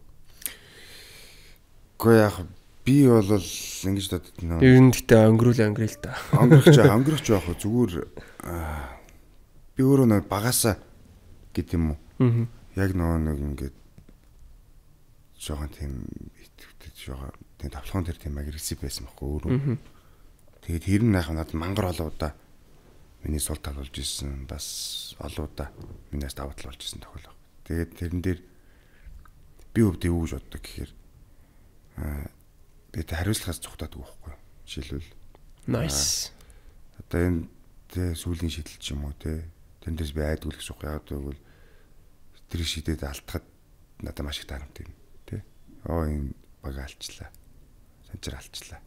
Гэхдээ яг би бол ингэж бодод нөө. Ер нь гэтээ өнгөрүүл өнгөрөл та. Өнгөрч өнгөрч яах вэ? Зүгээр э, би өөрөө нөө багасаа гэт юм уу? Аа. Яг нөө нэг ингээд жоохон тийм итгэвчтэй жоохон тийм тавлахын тэр тийм агрессив байсан байхгүй өөрөө. Тэгээд тэр нь яхаа надад мангар олоуда миний сул талуулж исэн бас олоуда минаас давтал болж исэн тохиол. Тэгээд тэрэн дээр би өвдөө юу гэж боддог гэхээр аа тэгээд хариуцлагаас цухтаад байгаа байхгүй жишээлбэл nice одоо энэ тэ сүлийн шидэл ч юм уу те тэндээс би айдгүй гэсэн үг яг тэгвэл тэр шидэд алдхад надад маш их дарамт юм те оо энэ баг алчлаа санчир алчлаа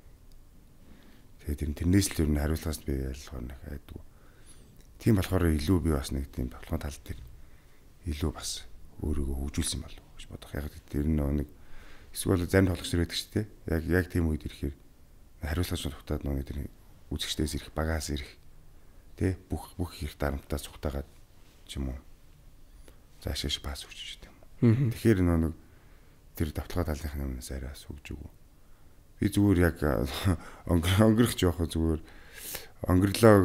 тэгээд юм тэрнээс л ер нь хариуцлагаас би ялхаар нэг айдгүй тийм болохоор илүү би бас нэг тийм болохон тал дээр илүү бас өөрийгөө хөгжүүлсэн болов гэж бодох. Яг тэр нэг эсвэл зарим тоглогч нар байдаг шүү дээ. Яг яг тийм үед ирэхээр хариуцлагач сухтаад нөгөө тэр үзэгчдээс ирэх, багаас ирэх тэ бүх бүх их дарамтаа сухтаагаад ч юм уу. Заашааш пас өгч шүү дээ. Тэгэхээр нөгөө нэг тэр давталгаа талынх нь өмнөөс арай бас өгж өгөө. Би зүгээр яг өнгөрөх жоох зүгээр өнгөрлөө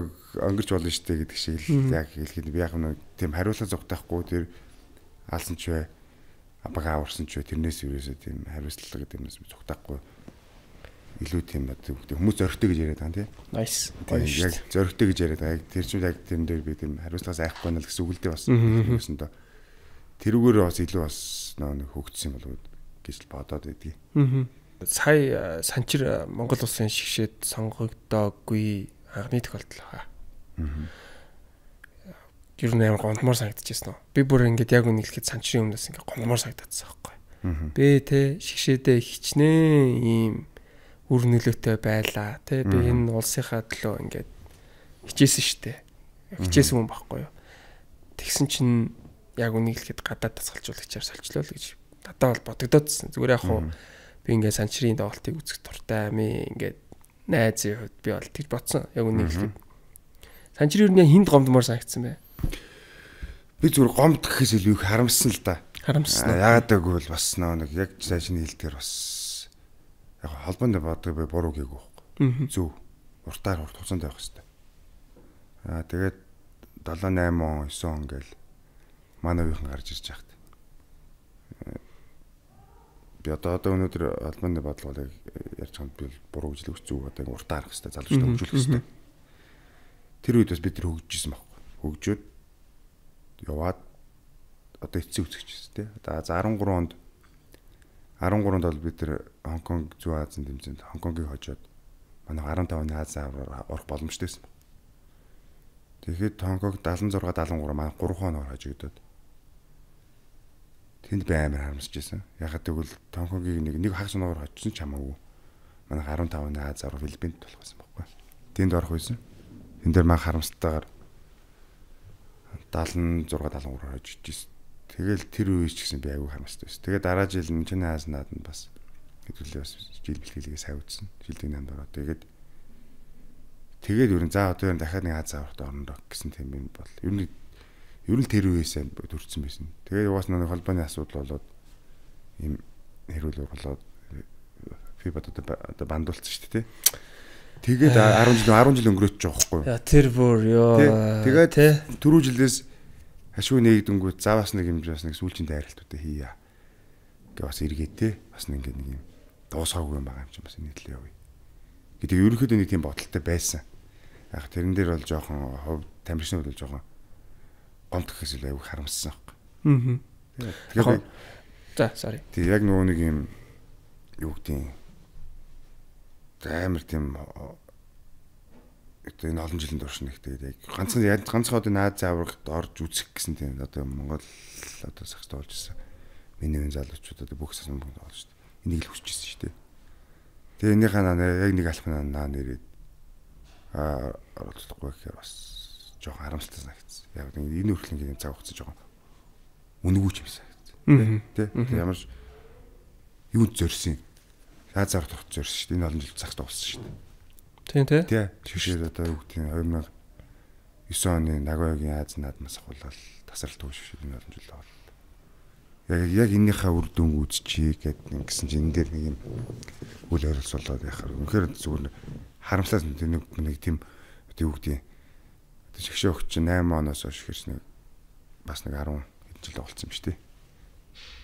өнгөрч болно штэ гэдэг шиг л яг хэлэхэд би яг нэг тийм хариулаа зүгтахгүй тэр алсан ч бай бага аварсан ч тэрнээс ерөөсөө тийм хариуцлага гэдэг юмс цугтахгүй илүү тийм одоо хүмүүс зөрөгтэй гэж яриад байгаа тийм. Nice. Тийм яг зөрөгтэй гэж яриад байгаа. Тэр чинь яг тэрэн дээр би тийм хариуцлагаас айхгүй нэл гэсэн үгэлдээ бас юусэн доо. Тэрүүгээр бас илүү бас нэг хөгжсөн болов гэж бодоод байдгийг. Аа. Сая э, санчир э, Монгол улсын шигшээд сонгогдоогүй э, анхны тохиолдол хаа. Аа ер нь амар гомдмор санагдчихсан уу. Би бүр ингээд яг үнийг хэлэхэд санчрын өмнөөс ингээд гомдмор санагдацсан байхгүй. Би те шигшээдээ хичнээн ийм үр нөлөөтэй байлаа те би энэ улсынхаа төлөө ингээд хичээсэн штэ. Хичээсэн хүн байхгүй юу. Тэгсэн чинь яг үнийг хэлэхэд гадаад тасгалжуулах чаар солчлоо л гэж надад бол бодогдоодсэн. Зүгээр яг хуу би ингээд санчрын доголтыг үзэх туртай амь ингээд найзын хувьд би бол тэгж бодсон. Яг үнийг хэлэхэд санчрын өрнөө хинд гомдмор санагдсан бай. Би зүгээр гомд гэхээс илүү их харамссан л да. Харамссан. Яагаад гэвэл бас нэг яг цааш нь хэлдгээр бас яг холбоонд боддог бай буруу гээг байхгүй. Зөв. Уртаар урт хугацаанд байх хэрэгтэй. Аа тэгээд 7 8 он 9 он гээл манай уухийн гарч ирж байхад би одоо одоо өнөөдөр албаны бодлогыг ярьж хамт би буруу үзлэг зүг одоо уртаа харах хэрэгтэй залуучдаа хөгжүүлэх хэрэгтэй. Тэр үед бас бид тэр хөгжижсэн байхгүй. Хөгжөөд яваад одоо эцсийн үзэгч тест тий. Одоо 13 онд 13-нд бол бид тэр Хонконг Зүүн Азийн тэмцээнд Хонконгийг хожоод манай 15 оны Азийн авраар орох боломжтой байсан. Тэгэхэд Хонконг 76 73 маань 3 хоног хожигдоод тэнд би амар харамсаж байсан. Ягаад гэвэл Хонконгийг нэг нэг хаг санаагаар хожсон ч хамаагүй. Манай 15 оны Аз аврал Филиппинд болох байсан байхгүй. Тэнд орох байсан. Энд дээр маань харамстайгаар 76 73 хойж ижсэн. Тэгэл тэр үеч гэсэн би аягүй хамстай байсан. Тэгээ дараа жил Мөнхний хааснаад нь бас хэдүүлээ бас жил бэлтгэлээ савьдсан. Жилдийн нам дараа тэгээд тэгээд ер нь за одоо ер нь дахиад нэг Аз аврагт орно гэсэн тийм юм бол ер нь ер нь тэр үеэсээ төрсэн байсан. Тэгээд угаас нэг холбооны асуудал болоод ийм хэрүүл ургалаад фибад одоо бандуулсан шүү дээ. Тэгээд 10 э. жил 10 жил өнгөрөөч жоохгүй. Э, тэр бүр ёо. Тэгээд түрүү жилээс хашгүй нэгдэнгүү заваас нэг юм бас нэг сүүлчийн дайралтуудаа хийя. Гэ бас эргээд те бас нэг ингэ нэг юм дуусаагүй юм байгаа юм чинь бас энэ төлөө явъя. Гэдэг ерөнхийдөө нэг тийм бодолтой байсан. Яг тэрэн дээр бол жоохон хов тамирчин бол жоохон гомт гэхээс илүү аяг харамссан байхгүй. Аа. Тэгээд за sorry. Тэг яг нөгөө нэг юм юу гэдэг нь амар тийм одоо э, энэ олон жилийн турш нэг тэгээд яг ганцхан ганцхан одоо наад зааврагт орж үзэх гэсэн тийм одоо Монгол одоо сагт олж ирсэн миний энэ залуучууд одоо бүх сасан бүгд олж штэ энийг л хүсчихсэн штэ тэгээд энийхээ наа яг нэг алхам наа нэрэд а оролцохгүй гэхээр бас жоохон харамсалтай санагдсан яг энэ өрхлөнгийн цаг хугацаа жоохон үнгүүч юмсан тий. Тэ ямар ч юу зорьсон юм. Лазар тогтж ирсэн шүү дээ. Энэ олон жил зах дууссан шүү дээ. Тийм тий. Тий. Шишээд одоо юу гэдэг нь 2009 оны Нагоягийн Аз наадмаас ахуулаад тасралт төвшөж энэ олон жил бол. Яг яг эннийхээ үр дүн үзчихье гэдэг нэг гэсэн чинь энэ дээр нэг юм үл ойролцоо болоод яхаар. Үнэхээр зүгээр харамсалтай нэг нэг тийм одоо юу гэдэг нь шгшөө өгч 8 оноос хойш хэрс нэг бас нэг 10 хэд жил тоглолцсон юм шүү дээ.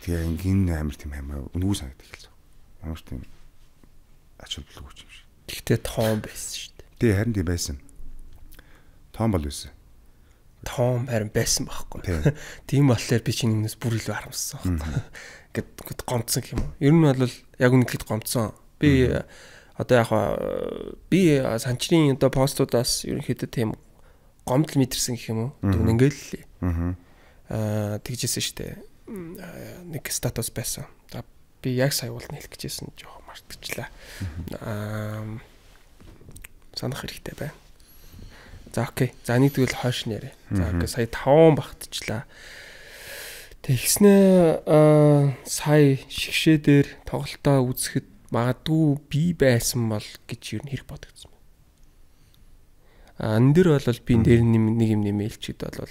Тэгээ ингийн амар тийм хамаа үнгүү санагдах хэлсэн. Ямар ч тийм ач холбогдолгүй юм шиг. Тэгтээ тоон байсан шүү дээ. Тий харин тийм байсан. Тоон бол байсан. Тоон харин байсан байхгүй. Тийм болохоор би чиний өмнөөс бүр илүү харамссан байхгүй. Гэт гомцсон юм уу? Ер нь бол яг үнэхээр гомцсон. Би одоо яг би санчрын одоо постуудаас ерөнхийдөө тийм гомдол мэдэрсэн гэх юм уу? Тэгвэл ингээл аа тэгжсэн шүү дээ. Нэг статус байсан. За би яг сая уулна хэлэх гэжсэн жоохон мартагчлаа. Аа санах хэрэгтэй байна. За окей. За нэг тэгвэл хойш нэрэ. За окей сая 5 багтчихлаа. Тэгснэ аа сая шгшээ дээр тоглолтоо үзэхэд магадгүй би байсан бол гэж юу нэр бодгдсан байна. Аа энэ дэр бол би нэр нэг юм нэмэлчэд бол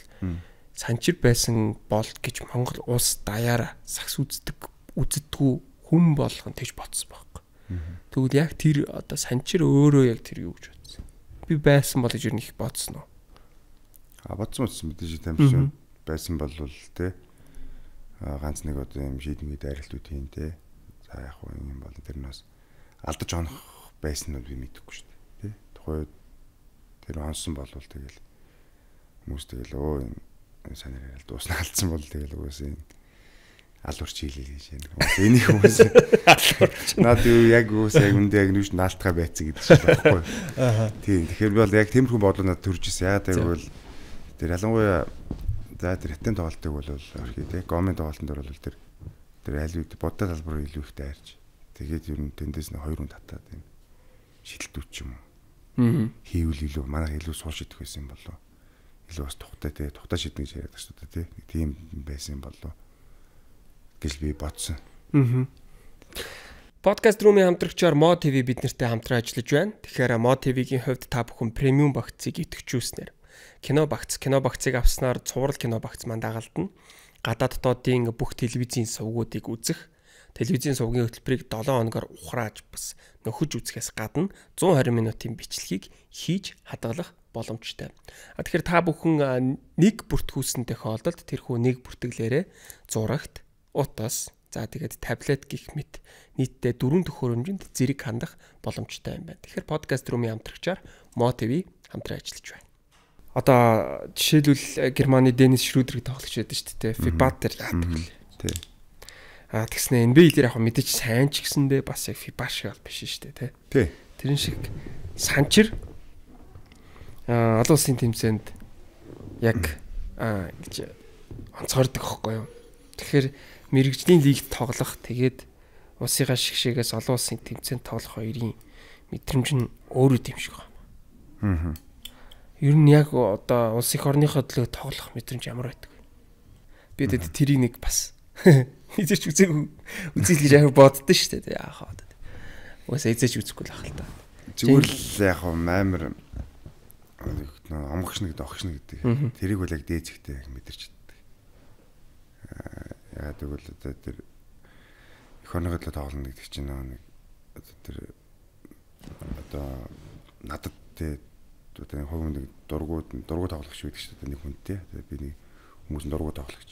санчир байсан бол гэж Монгол улс даяараа сакс үздэг үздэггүй хүн болгон тэгж ботсон байхгүй. Тэгвэл яг тэр одоо санчир өөрөө яг тэр юу гэж бодсон. Би байсан бол гэж ер нь их бодсон уу? А бодсон бодсон мэдээж тамшиг байсан бол те ганц нэг одоо юм шийдмэд арилтууд хийн те. За яг хуу юм бол тэр нас алдаж онох байсан нь би мэдэхгүй шүү дээ. Тэ. Тухай тэр онсон бол тэгэл хүмүүс тэгэл өө энэ санаар ярил дуусна алдсан бол тэгэл угаасаа энэ алуурч хийлээ гэж байна. Эний хүмүүс наад юу яг үс яг үндэ яг нүш наалтгаа байцсан гэдэг шиг байхгүй. Тийм. Тэгэхээр би бол яг тэмхэн бодлоо надад төрж ирсэн. Яагаад гэвэл тэр ялангуяа за тэр хэтэн тоглолтыг бол орхидээ гомын тоглолтын дээр бол тэр тэр аль үед бодтой талбар илүү их таарч. Тэгээд ер нь тэндээс нь хоёр хүн татаад юм. Шилдүүч юм уу? Аа. Хийвэл илүү манайх илүү суул шидэх байсан юм болоо. Илүү бас тухтай тэгээ тухтай шидэх гэж яриад байна шүү дээ тийм байсан юм болоо. Аа гэж би бодсон. Аа. Podcast Room-ийн хамтрагчаар Mo TV биднэртэй хамтран ажиллаж байна. Тэгэхээр Mo TV-гийн хувьд та бүхэн премиум багцыг идэвхжүүлснээр кино багц, кино багцыг авснаар цуврал кино багц манд дагалдна. Гадаад дотоодын бүх телевизийн сувгуудыг үзэх, телевизийн сувгийн хөтөлбөрийг 7 хоногор ухрааж бас нөхөж үзэхээс гадна 120 минутын бичлэгийг хийж хадгалах боломжтой. А тэгэхээр та бүхэн нэг бүртгүүлсэн тохиолдолд тэрхүү нэг бүртгэлээрээ зурагт Утгаас за тэгээд таблет гих мэт нийтдээ дөрвөн төхөөрөмжөнд зэрэг хандах боломжтой юм байна. Тэгэхээр подкаст румын хамтрагчаар Мотиви хамтран ажиллаж байна. Одоо жишээлбэл э, Германы Денис Шрүдрийг тоглож байдаг шүү дээ. Фибат төр яадаг л. Тий. А тэгснэ NBA-ээр яг мэдээж сайн ч гэсэндээ бас яг Фиба шиг бол биш шүү дээ, тий. Тий. Тэрэн шиг санчир а олон улсын тэмцээнд яг а гэж онцгордог хөхгүй юу. Тэгэхээр мэрэгжлийн лигт тоглох тэгээд улсынхаа шигшээгээс олон улсын тэмцээнд тоглох хоёрын мэдрэмж нь өөрөө тийм шиг байна. Аа. Ер нь яг одоо улс их орныхоо төлөө тоглох мэдрэмж ямар байдаг вэ? Би дэд тэрийг нэг бас эзэрч үзээ үзээл гэж яг боддоо шүү дээ. Яах вэ? Угаас эзэрч үзэхгүй л ах л та. Зүгээр л яг амар омгшна гэдэг огшна гэдэг. Тэрийг бол яг дээжигтэй мэдэрч байдаг. Э, Ягаад гэвэл одоо тэр эх хоногтой тоглоно гэдэг чинь нэг одоо тэр одоо надад те одоо нэг хувийн нэг дургууд дургууд тоглох шүү гэдэг чинь одоо нэг хүн те би нэг хүмүүс нь дургууд тоглохч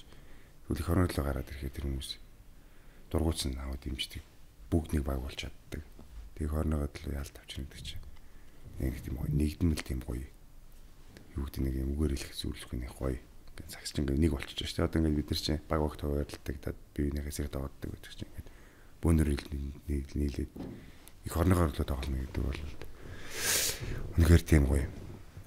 тэгвэл эх хоногтой гараад ирэхэд тэр хүмүүс дургууц нь аваад дэмждэг бүгд нэг баг болж чаддаг тэг эх хоногтой ялд авчирна гэдэг чинь нэг тийм нэгдмэл тийм гоё юу гэдэг нэг юм үгээр хэлэх зөвлөх нэг гоё ингээд загс чинь ингээд нэг болчихж шүү дээ. Одоо ингээд бид нар чинь баг багт хуваарлдаг даа бие биенийгээ зэрэг дооддаг гэдэг чинь ингээд бөөнөр нийлээд их орныгоор л тоглоно гэдэг бол үнэхээр тийм гоё.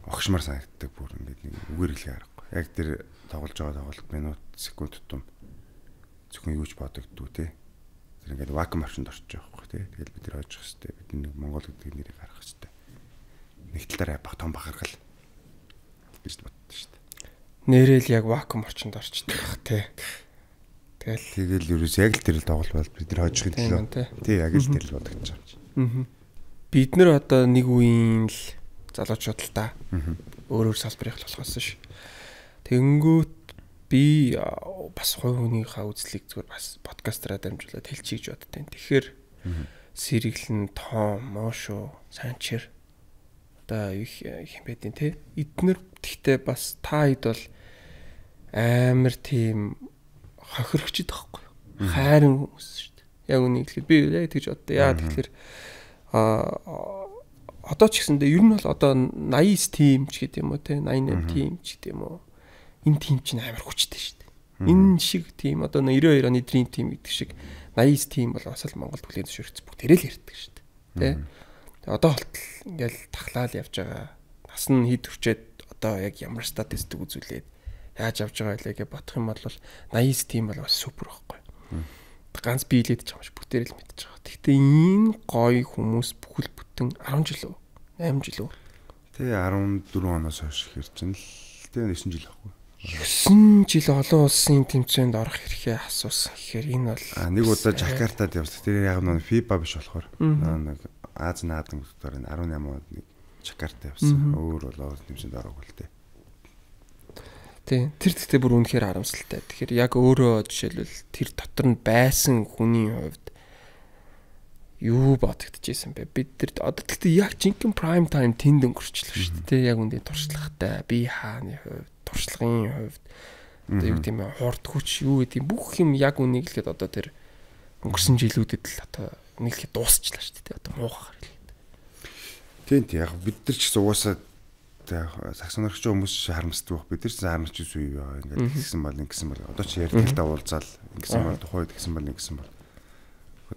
Огшмар санагддаг бүр ингээд нэг үгээр хэлээ харахгүй. Яг тэр тоглож байгаа тоглолт минут секунд тутам зөвхөн юуч бодогддгүй те. Тэр ингээд вакуум орчинд орчих жоохгүй те. Тэгэл бид нэр хойжих хэвчтэй. Бид нэг Монгол гэдэг нэрийг гаргах хэвчтэй. Нэг талаараа баг том бахархал гэж бод нэрэл яг вакуум орчинд орчдөг бах тий. Тэгэл тэгэл ерөөс яг л тэрэл тоглолвол бид нар хожих юм тий. Тий яг л тэрэл бодогдож байгаа юм. Бид нар одоо нэг үеийн л залуучууд л та. Өөр өөр салбарыг л болохоос ш. Тэнгүүт би бас хувь хүнийхээ үзлийг зүгээр бас подкастраа дамжуулаад хэлчихэж боддیں۔ Тэгэхээр сэргэлэн тоон моошо санчир одоо их юм байдیں۔ Тэ эднэр гэхдээ бас та хэд бол амар тийм хохирогчд байхгүй юу? Хайрын хүмүүс шүү дээ. Яг үнийг хэлэхэд би яг тэгж боддог. Яа тэгэхээр аа одоо ч гэсэндээ ер нь бол одоо 89 team ч гэдэг юм уу те 88 team ч гэдэг юм уу энэ team чинь амар хүчтэй шүү дээ энэ шиг team одоо 92 оны dream team гэдэг шиг 89 team бол бас л Монголд бүлийн зөвшөөрөгч бүгд тэрэл ярьдаг шүү дээ те одоо болтол ингээл тахлаал явж байгаа нас нь хэд хүрчээд одоо яг ямар статистик үзүүлээд яаж явж байгаа вэ гэж бодох юм бол 89 тийм бол бас супер байхгүй. Ганц би хилээд байгаа юм шиг бүтээрэл мэдчихэж байгаа. Гэхдээ энэ гоё хүмүүс бүхэл бүтэн 10 жил үү? 8 жил үү? Тэ 14 оноос хойш хэрчэн л тэ 9 жил байхгүй. 9 жил олон улсын тэмцээнд орох хэрэгээ асуусан. Тэгэхээр энэ бол нэг удаа Жакартад э, явсан. Тэр яг нь FIBA биш болохоор нэг Аз наадам дотор 18 онд нэг Жакарта явсан. Өөр бол олон тэмцээнд ороогүй л дээ. Тий. Тэр гэхдээ бүр үнэхээр харамсалтай. Тэгэхээр яг өөрөө жишээлбэл тэр дотор нь байсан хүний хувьд юу бодогдчихсэн бэ? Бид тэр одоо гэхдээ яг жинхэнэ prime time тэнд өнгөрчлөө шүү дээ. Тэ яг үндэ туршлагатай, би хааны хувьд, туршлагын хувьд одоо юу гэмээ хурд хүч юу гэдэг бүх юм яг үнийг л хэд одоо тэр өнгөрсөн жилүүдэд л одоо нэг л дуусчлаа шүү дээ. Одоо муухай хэрэг. Тийм тийм яг бид нар ч гэсэн угаасаа За саксоногч хүмүүс харамсдаг баг бид нар ч харамч ус үе байгаа ингээд гэсэн бол ингэсэн бол одоо ч ярьдаг та уулзаал ингэсэн бол тухайд гэсэн бол ингэсэн бол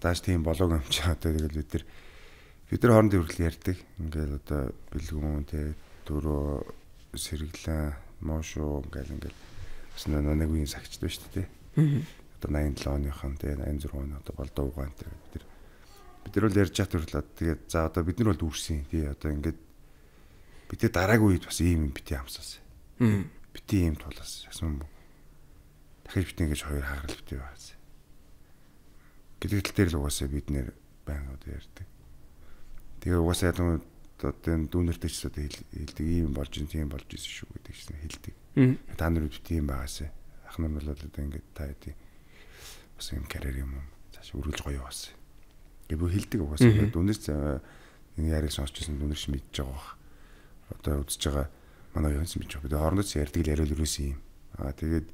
дааш тийм болоог амчаа одоо тэгэл бид нар бид нар хоорондын хүртэл ярьдаг ингээд одоо бэлгүүн тэ дөрөө сэрглэн моошо ингээд ингээд бас нэг үеийн сагчд байж тээ одоо 87 оныхан тэ 86 оны одоо болдоо угаан тэ бид нар бид нар бол ярьж чадварлаа тэгээд за одоо бид нар бол дүүрсэн тий одоо ингээд Бидээ дараагийн үед бас ийм юм бити амсаас. Аа. Бити ийм тулаас ясан бүү. Дахиж бид ингэж хоёр хагарал бити баас. Гэдэг тал дээр л угаасаа бид нэр байнгут ярьдаг. Тэгээ угаасаа ялангуяа одоо энэ дүүнэртэй ч одоо хэлдэг ийм болж ин тийм болж исэн шүү гэдэг чинь хэлдэг. Та нар үд тийм байгаасаа. Ах нар бол одоо ингэ та хэдий бас юм карьер юм цааш өргөлж гоё бас. Гэвь хэлдэг угаасаа дүүнэр э, энэ яриг сонсчихсан дүүнэр шин мэдж байгаа бах одоо үзэж байгаа манай юунс мэдж байгаа. Бид хоорондоо ч ярьдаг л яриул өрөөс юм. Аа тэгээд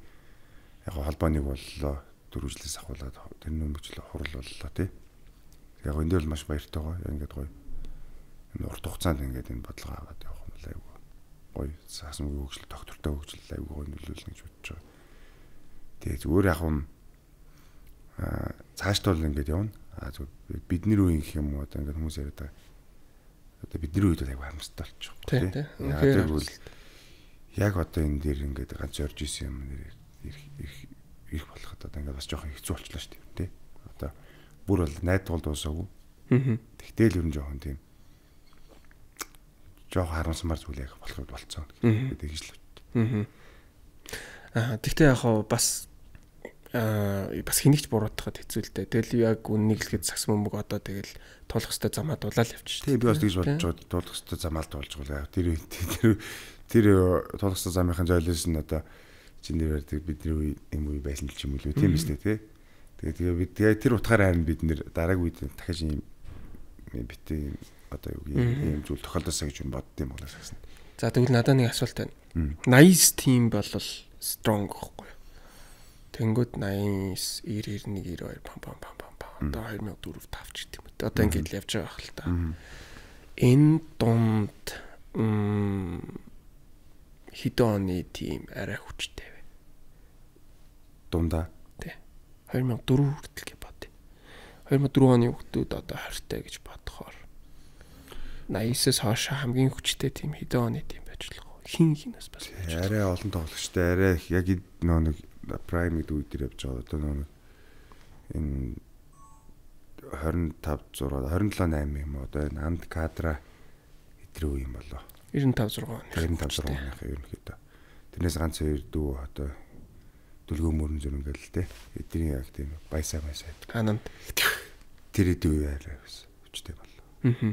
яг холбооныг боллоо дөрвөжлээс ахуулаад тэр нөмөчлө хурал боллоо тий. Яг энэ дээр л маш баяртай байгаа. Яг ингээд гоё. Энэ урт хугацаанд ингээд энэ бодлого аваад явах юм л айгүй. Гоё саасмгийн хөгжил доктортой хөгжил айгүй гоё нөлөөлнө гэж бодож байгаа. Тэгээд зүгээр яг юм аа цааш тул ингээд явна. Аа зүгээр бидний үеийн гэх юм уу одоо ингээд хүмүүс яриад байгаа одоо бидний үед аягүй харамстай болчих. Тийм тийм. Яг тэгвэл яг одоо энэ дээр ингээд ганц орж исэн юм нэр их их их болоход одоо ингээд бас жоохон хэцүү болчлаа шүү дээ. Тэ. Одоо бүр бол найдвал дуусаагүй. Аа. Тэгтэл ер нь жоохон тийм жоохон харамсмар зүйл яг болох болцсон. Тэгээд тэгж л. Аа. Аа. Тэгтээ яг бас аа э, бас хэнийгч буруутахад хэцүү л дээ. Тэгэл яг үннийг хэлэхэд сакс мөмөг одоо тэгэл тулах хөстө замаа дулаал явчих. Тийм би бас тэгж бодож байгаа. Тулах хөстө замаал дуулж байгаа. Тэр тэр тэр тулах хөстө замынхын зойлоос нь одоо чинь нэр байдаг бидний үе юм үе байсан л ч юм уу тийм биз дээ тий. Тэгээ тэгээ бид тэгээ тэр утгаараа харин бид нэр дараагийн үед дахиж юм битээ одоо юу юм зүйл тохиолдосоо гэж бодд юм болоос гэсэн. За тэгвэл надад нэг асуулт байна. 80s team бол strong гэхгүй юу? Тэнгүүд 89 90 91 92 пам пам пам пам пам. Одоо 2004 5 ч гэдэг юм. Одоо ингэж явж байгаа хэл та. Энэ дунд хэдэн оны тийм арай хүчтэй вэ? Дундаа. Тий. 2004 хүртэл гэж бод. 2004 оны хүмүүс одоо 20 таа гэж бодохоор 89-с хойш хамгийн хүчтэй тийм хэдэн оны тийм байж болох. Хин хинээс бас. Арай олон тоглогчтой, арай яг нэг prime гэдэг үед явж байгаа одоо нэг энэ 25 6 27 8 юм одоо энэ амд кадра хэдрүү юм болоо 95 6 95 6 оных ерөнхийдөө тэрнээс ганц хоёр дүү одоо дүлгөө мөрөн зүр ингээл те эдний яг тийм баясаа баясаа кананд тэр эдүү юу яараа хүчтэй болоо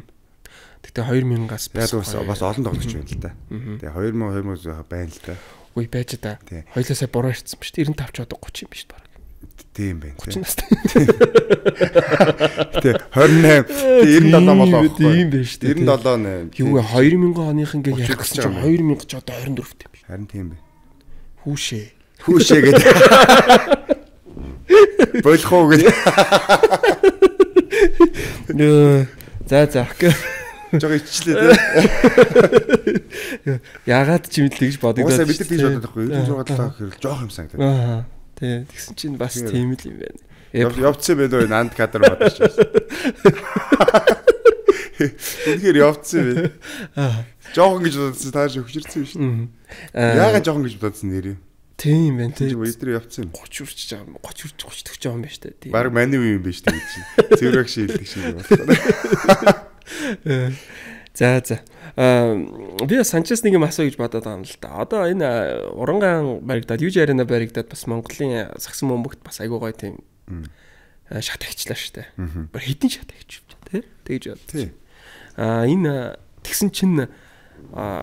аа Тэгтээ 2000-аас бас бас олон тоглогч байна л да. Тэгээ 2000 2000 байна л да. Үгүй байж да. Хоёлаасаа буруу ирсэн ба шүү. 95 ч одоо 30 юм ба шүү баг. Тийм байна. 30 настай. Тэ 28 97 болоо. Тийм байна шүү. 97 8. Э, Юу 2000 э, оных ингээ ярих гэж 2000 ч одоо 24 юм биш. Харин тийм байна. Хүүшээ. Хүүшээ гэдэг. Болох уу гэдэг. Нөө за за. Жог иччлээ тий. Яагаад ч юм л тэгж бодогдоод. Уусаа бид нар тийж бодоод байхгүй. 6 7 хэрэл жоох юм санагдав. Аа. Тий. Тэгсэн чинь бас тийм л юм байна. Явцсан байх уу нанд кадр бодож байсан. Үнэхээр явцсан бай. Аа. Жохон гэж бодсон тааш өвчөрсөн биш. Аа. Яагаад жохон гэж бодсон нэрээ? Тийм байна тийм. Өдөр явцсан. 30 хүрч байгаа юм. 30 хүрч 30 40 байгаа юм байна шүү дээ. Бараг маний үе юм байна шүү дээ. Цэврэг шилдэг шиг байна. Э. За за. Э, би Санчес нэг юм асуу гэж бодоод байгаа юм л да. Одоо энэ э, уранган баригдаад, Юж Арена баригдаад бас Монголын сагсан бөмбөгт бас айгуу гоё тийм шат агчлаа шүү дээ. Бүр хитэн шат агч юм тий. Тэгж бодчих. Аа энэ тэгсэн чинь а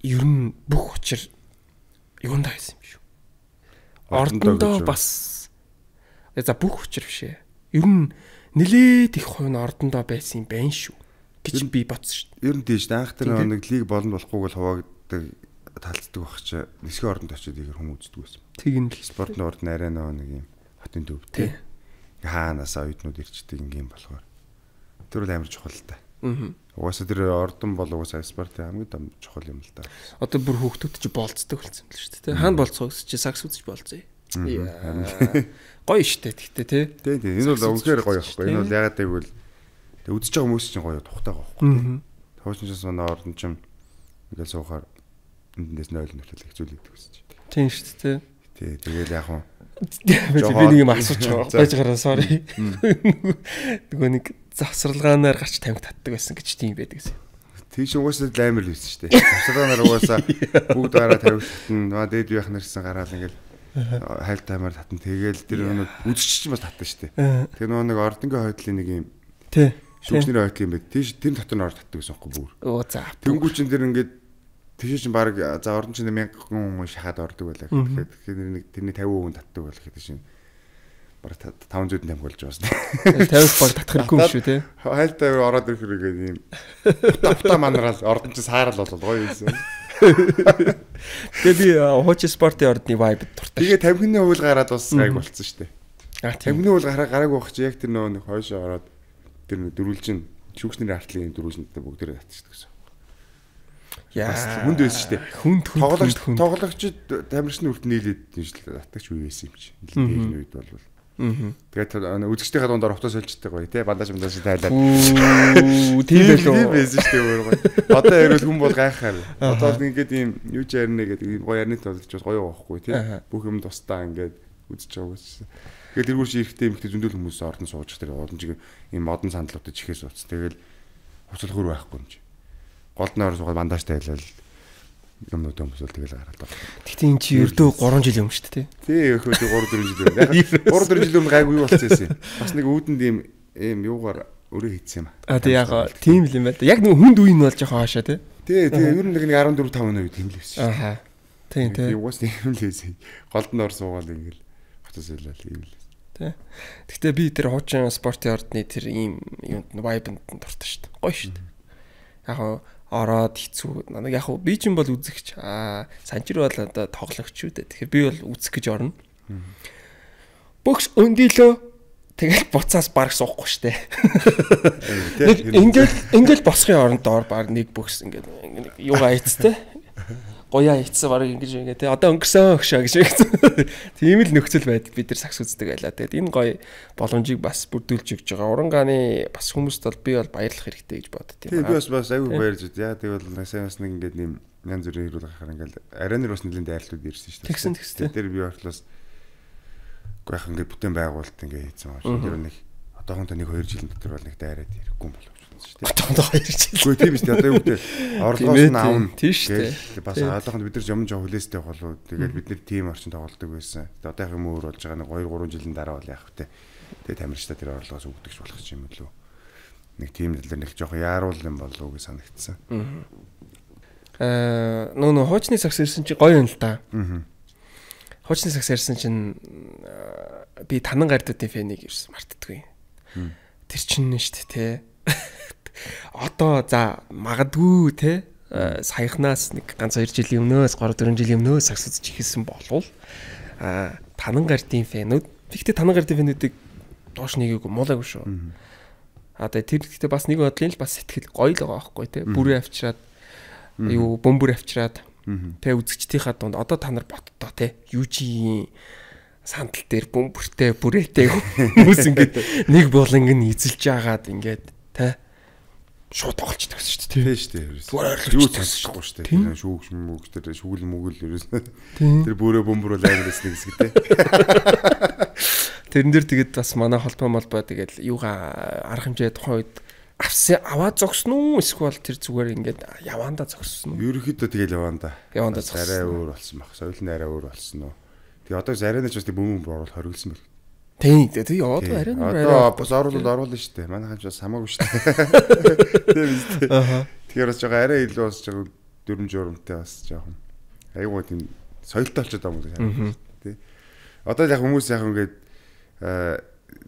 ер нь бүх учир юундаа байсан юм шүү. Ордондоо бас за бүх учир бишээ. Ер нь нилээд их хувь нь ордондоо байсан юм байна шүү гэж би бодсон шүү дээ. Ер нь тийш анх тэр нэг лиг болон болохгүй л хуваагддаг талцдаг байх чи нисгэ оронд очиод ийгэр хүмүүс үздэг байсан. Тэг юм л спортны орд нарай нөгөө нэг юм хотын төв тий. Хаанасаа оюутнууд ирчдэг ингээм болохоор тэр л амар чухал та. Аа. Угаасаа тэр ордон бол угаасаа спортын хамгийн том чухал юм л та. Одоо бүр хүүхдүүд чи болцдог болсон л шүү дээ. Хаана болцох гэсэн чи сакс үзэж болцъё. Гоё штэ тэгтээ тий. Тий тий. Энэ бол үнэхээр гоё байхгүй. Энэ бол ягаад гэвэл Тэг үзэж байгаа хүмүүс чинь гоё тухтайгаа байхгүй. Хуучин ч санаа орн чим ингээл суухаар эндээс 0 нөлөөлөх зүйлээд төсөж. Тийм шүү дээ. Тий, тэгэл яг хуу. Би нэг юм асууж байгаа байж гараа sorry. Нөгөө нэг завсралгаанаар гарч тамхи татдаг байсан гэж тийм байдаг гэсэн. Тийш угаасаа лаймар л байсан шүү дээ. Завсралгаанаар угаасаа бүгд гараа тавих татна. Наа дээд байх нарсан гараал ингээл хайл таймаар татна. Тэгээл тэр нэг үзэгч ч бас татна шүү дээ. Э. Тэр нөгөө нэг ордонгийн хойдлын нэг юм. Тий. Шүүгчнэрийн хойд юм байт. Тийш тэр дотор нь ор татдаг гэсэн юм уу бүр. Оо за. Тэнгүүчин тэр ингээд тийш чинь баг за орон чинь 1000 хүн шахаад ордог байлаа. Тэгэхээр тэрний тэрний 50% татдаг байлаа гэдэг чинь бараг 500-д тамгуулж байна. 50 баг татах хэрэггүй юм шүү те. Хайлтаа ороод ирэх хэрэгээ юм. Тавта манараал ордон чи саарал бол гоё юмсэн. Тэгээ би хуучин спортын ордны vibe дуртай. Тэгээ 50-ны хувь гараад бас гайг болсон шүү дээ. А 50-ны хувь гараа гараагүй байх чи яг тэр нөө нэг хойшоо ороод тэр дөрвөлжин шүүгчнэрийн артлын дөрвөлжинд бүгдээрээ татчихдаг гэсэн. Яа хүнд байсан шүү дээ. Хүнд тоглогч тоглогчд тамирчны үлд нийлээд нэржлээ татагч үе байсан юм чи. Нийлний үед бол Тэгээд үзэгчдийнхээ дундаар автос солилцдаг гоё те бандаж бандаж тайлаад. Тийм байлоо. Тийм байсан шүү дээ өөр гоё. Одоо ирвэл хүн бол гайхаар. Одоо ингээд ийм юу ч ярина гэдэг ийм гоё ярины тоолж бас гоё байхгүй те. Бүх юм тустаа ингээд үзэж байгаа гэсэн. Тэгэл эргүүлж ирэхдээ эмхтэй зөндөл хүмүүс ордон сууж тэр уламжиг ийм модон сандалуудад чихээс утас. Тэгэл хуцлах үр байхгүй юм чи. Голдны орон суугаад бандаж тайлал юм уу төмсөл тэгэл гараад байна. Тэгтээ эн чи ердөө 3 жил юм шүү дээ тий. Тий, өхөө 3 4 жил юм. Яг 3 4 жил өмнө гайгүй болчихсон юм. Бас нэг үүдэнд ийм ийм юугаар өөрөө хийцсэн юм аа. А тий яг тийм л юм байна. Яг нэг хүнд үеийн бол жоохон хаашаа тий. Тий, тий ер нь нэг 14 5 өнөө үед тэмлэвсэн шүү. Ахаа. Тийм тийм. Юугаас тийм л хийсэн. Голдон ор суугаал ингээл хатас хэлээл ийм л. Тэ. Гэхдээ би тэр хуучин спортын ордны тэр ийм юунд нь вайбанд нь дуртай шүү дээ. Гоё шүү дээ. Яг нь ороод хэцүү. Яг хөө би ч юм бол үзэгч. Аа, санжир бол одоо тоглогч шүү дээ. Тэгэхээр би бол үзэх гэж орно. Бөкс өндилөө. Тэгэл буцаас бараг суухгүй штэ. Нэг ингээл ингээл босхын оронд доор баг нэг бөкс ингээд нэг юугаа хийцтэй. гоёа хийцсэн барыг ингэж ингэ те одоо өнгөрсөн хөшөө гэж тийм л нөхцөл байдал бид нар сагс үздэг байла тэгээд энэ гоё боломжийг бас бүрдүүлж өгч байгаа уранганы бас хүмүүст бол би бол баярлах хэрэгтэй гэж бодд тийм би бас бас аюу баярлж үз яа тэгвэл насаа бас нэг ингэ нэм янз бүрийн хэрүүл гарахаар ингээл аренер бас нэлийн дайрлууд ирсэн шүү дээ тэгсэн тэгсэн тэр би ортлоос гойх ингээд бүтээн байгуулалт ингээ хийсэн байна шүү дээ нэг одоохондоо нэг 2 жилийн дотор бол нэг дайраад ирэхгүй юм болов шүү дээ. Хотонд хоёр жил. Үгүй тийм шүү дээ. Одоо юу гэдэг орлогоос нь аавна. Тийм шүү дээ. Бас аалаханд бид нар жом жоо хүлээстэй болов. Тэгээд бид нар тийм орчин тоглолдог байсан. Тэгээд одоо яг юм өөр болж байгаа нэг 2 3 жилийн дараа бол яах вэ? Тэгээд тамирчдаа тэр орлогоос өгдөгч болох юм лөө. Нэг тийм л нэг жоохон яаруул юм болов гэж санагдсан. Аа нөө нөө хуучны сагс ирсэн чи гоё юм л да. Аа хуучны сагс ярьсан чинь э, би танан гардуудын фэнийг ирсэн мартдаггүй. Тэр чинь нь шүү дээ те одоо за магадгүй те э, саяхнаас нэг ганц 2 жилийн өмнөөс 3 4 жилийн өмнөөс сакс үзэж ихэлсэн болвол а э, танан гардын фэнүүд тэгтээ танан гардын фэнүүдийг доош нэгээгүй муулаагүй шүү. А тэр гэхдээ бас нэг бодлын л бас сэтгэл гоё л байгаа байхгүй те бүрээ авчираад юу бөмбөр авчираад те үзэгчдийнхаа дунд одоо та нар боддоо те юу чи сандал дээр бөмбөртэй бүрээтэй хүмүүс ингээд нэг болонг нь эзэлж агаад ингээд Тэ шууд тоглолчдаг шүү дээ. Тийм шүү дээ. Юу цэсчихгүй шүү дээ. Тийм шүүгч мөгч тэр шүгэл мөгөл ерөөснөө тэр бөөрэ бөмбөрөл аймагсны хэсэг дээ. Тэрэн дээр тэгээд бас манай холбоо молбоо тэгээд юугаа арга хэмжээ тухайн үед авсан аваа зогсон уу эсвэл тэр зүгээр ингээд яванда зогсон уу? Ерөөхдөө тэгээд яванда. Яванда зогсон. Арай өөр болсон баг. Соёл нь арай өөр болсон уу? Тэгээ одоо зарай нь ч бас бөмбөр оруулах хориглсан байх. Тийм тийм яваад арай нэг арай. Одоо бас оруулаад оруулна шүү дээ. Манайхан ч бас хамаагүй шүү дээ. Тийм үстэй. Тэгэхээр бас жоо арай илүү бас жоо дүрм журмтай бас жоохон. Айгуу тийм соёлтой болчиход байгаа юм шиг тий. Одоо яг хүмүүс яг ингээд э,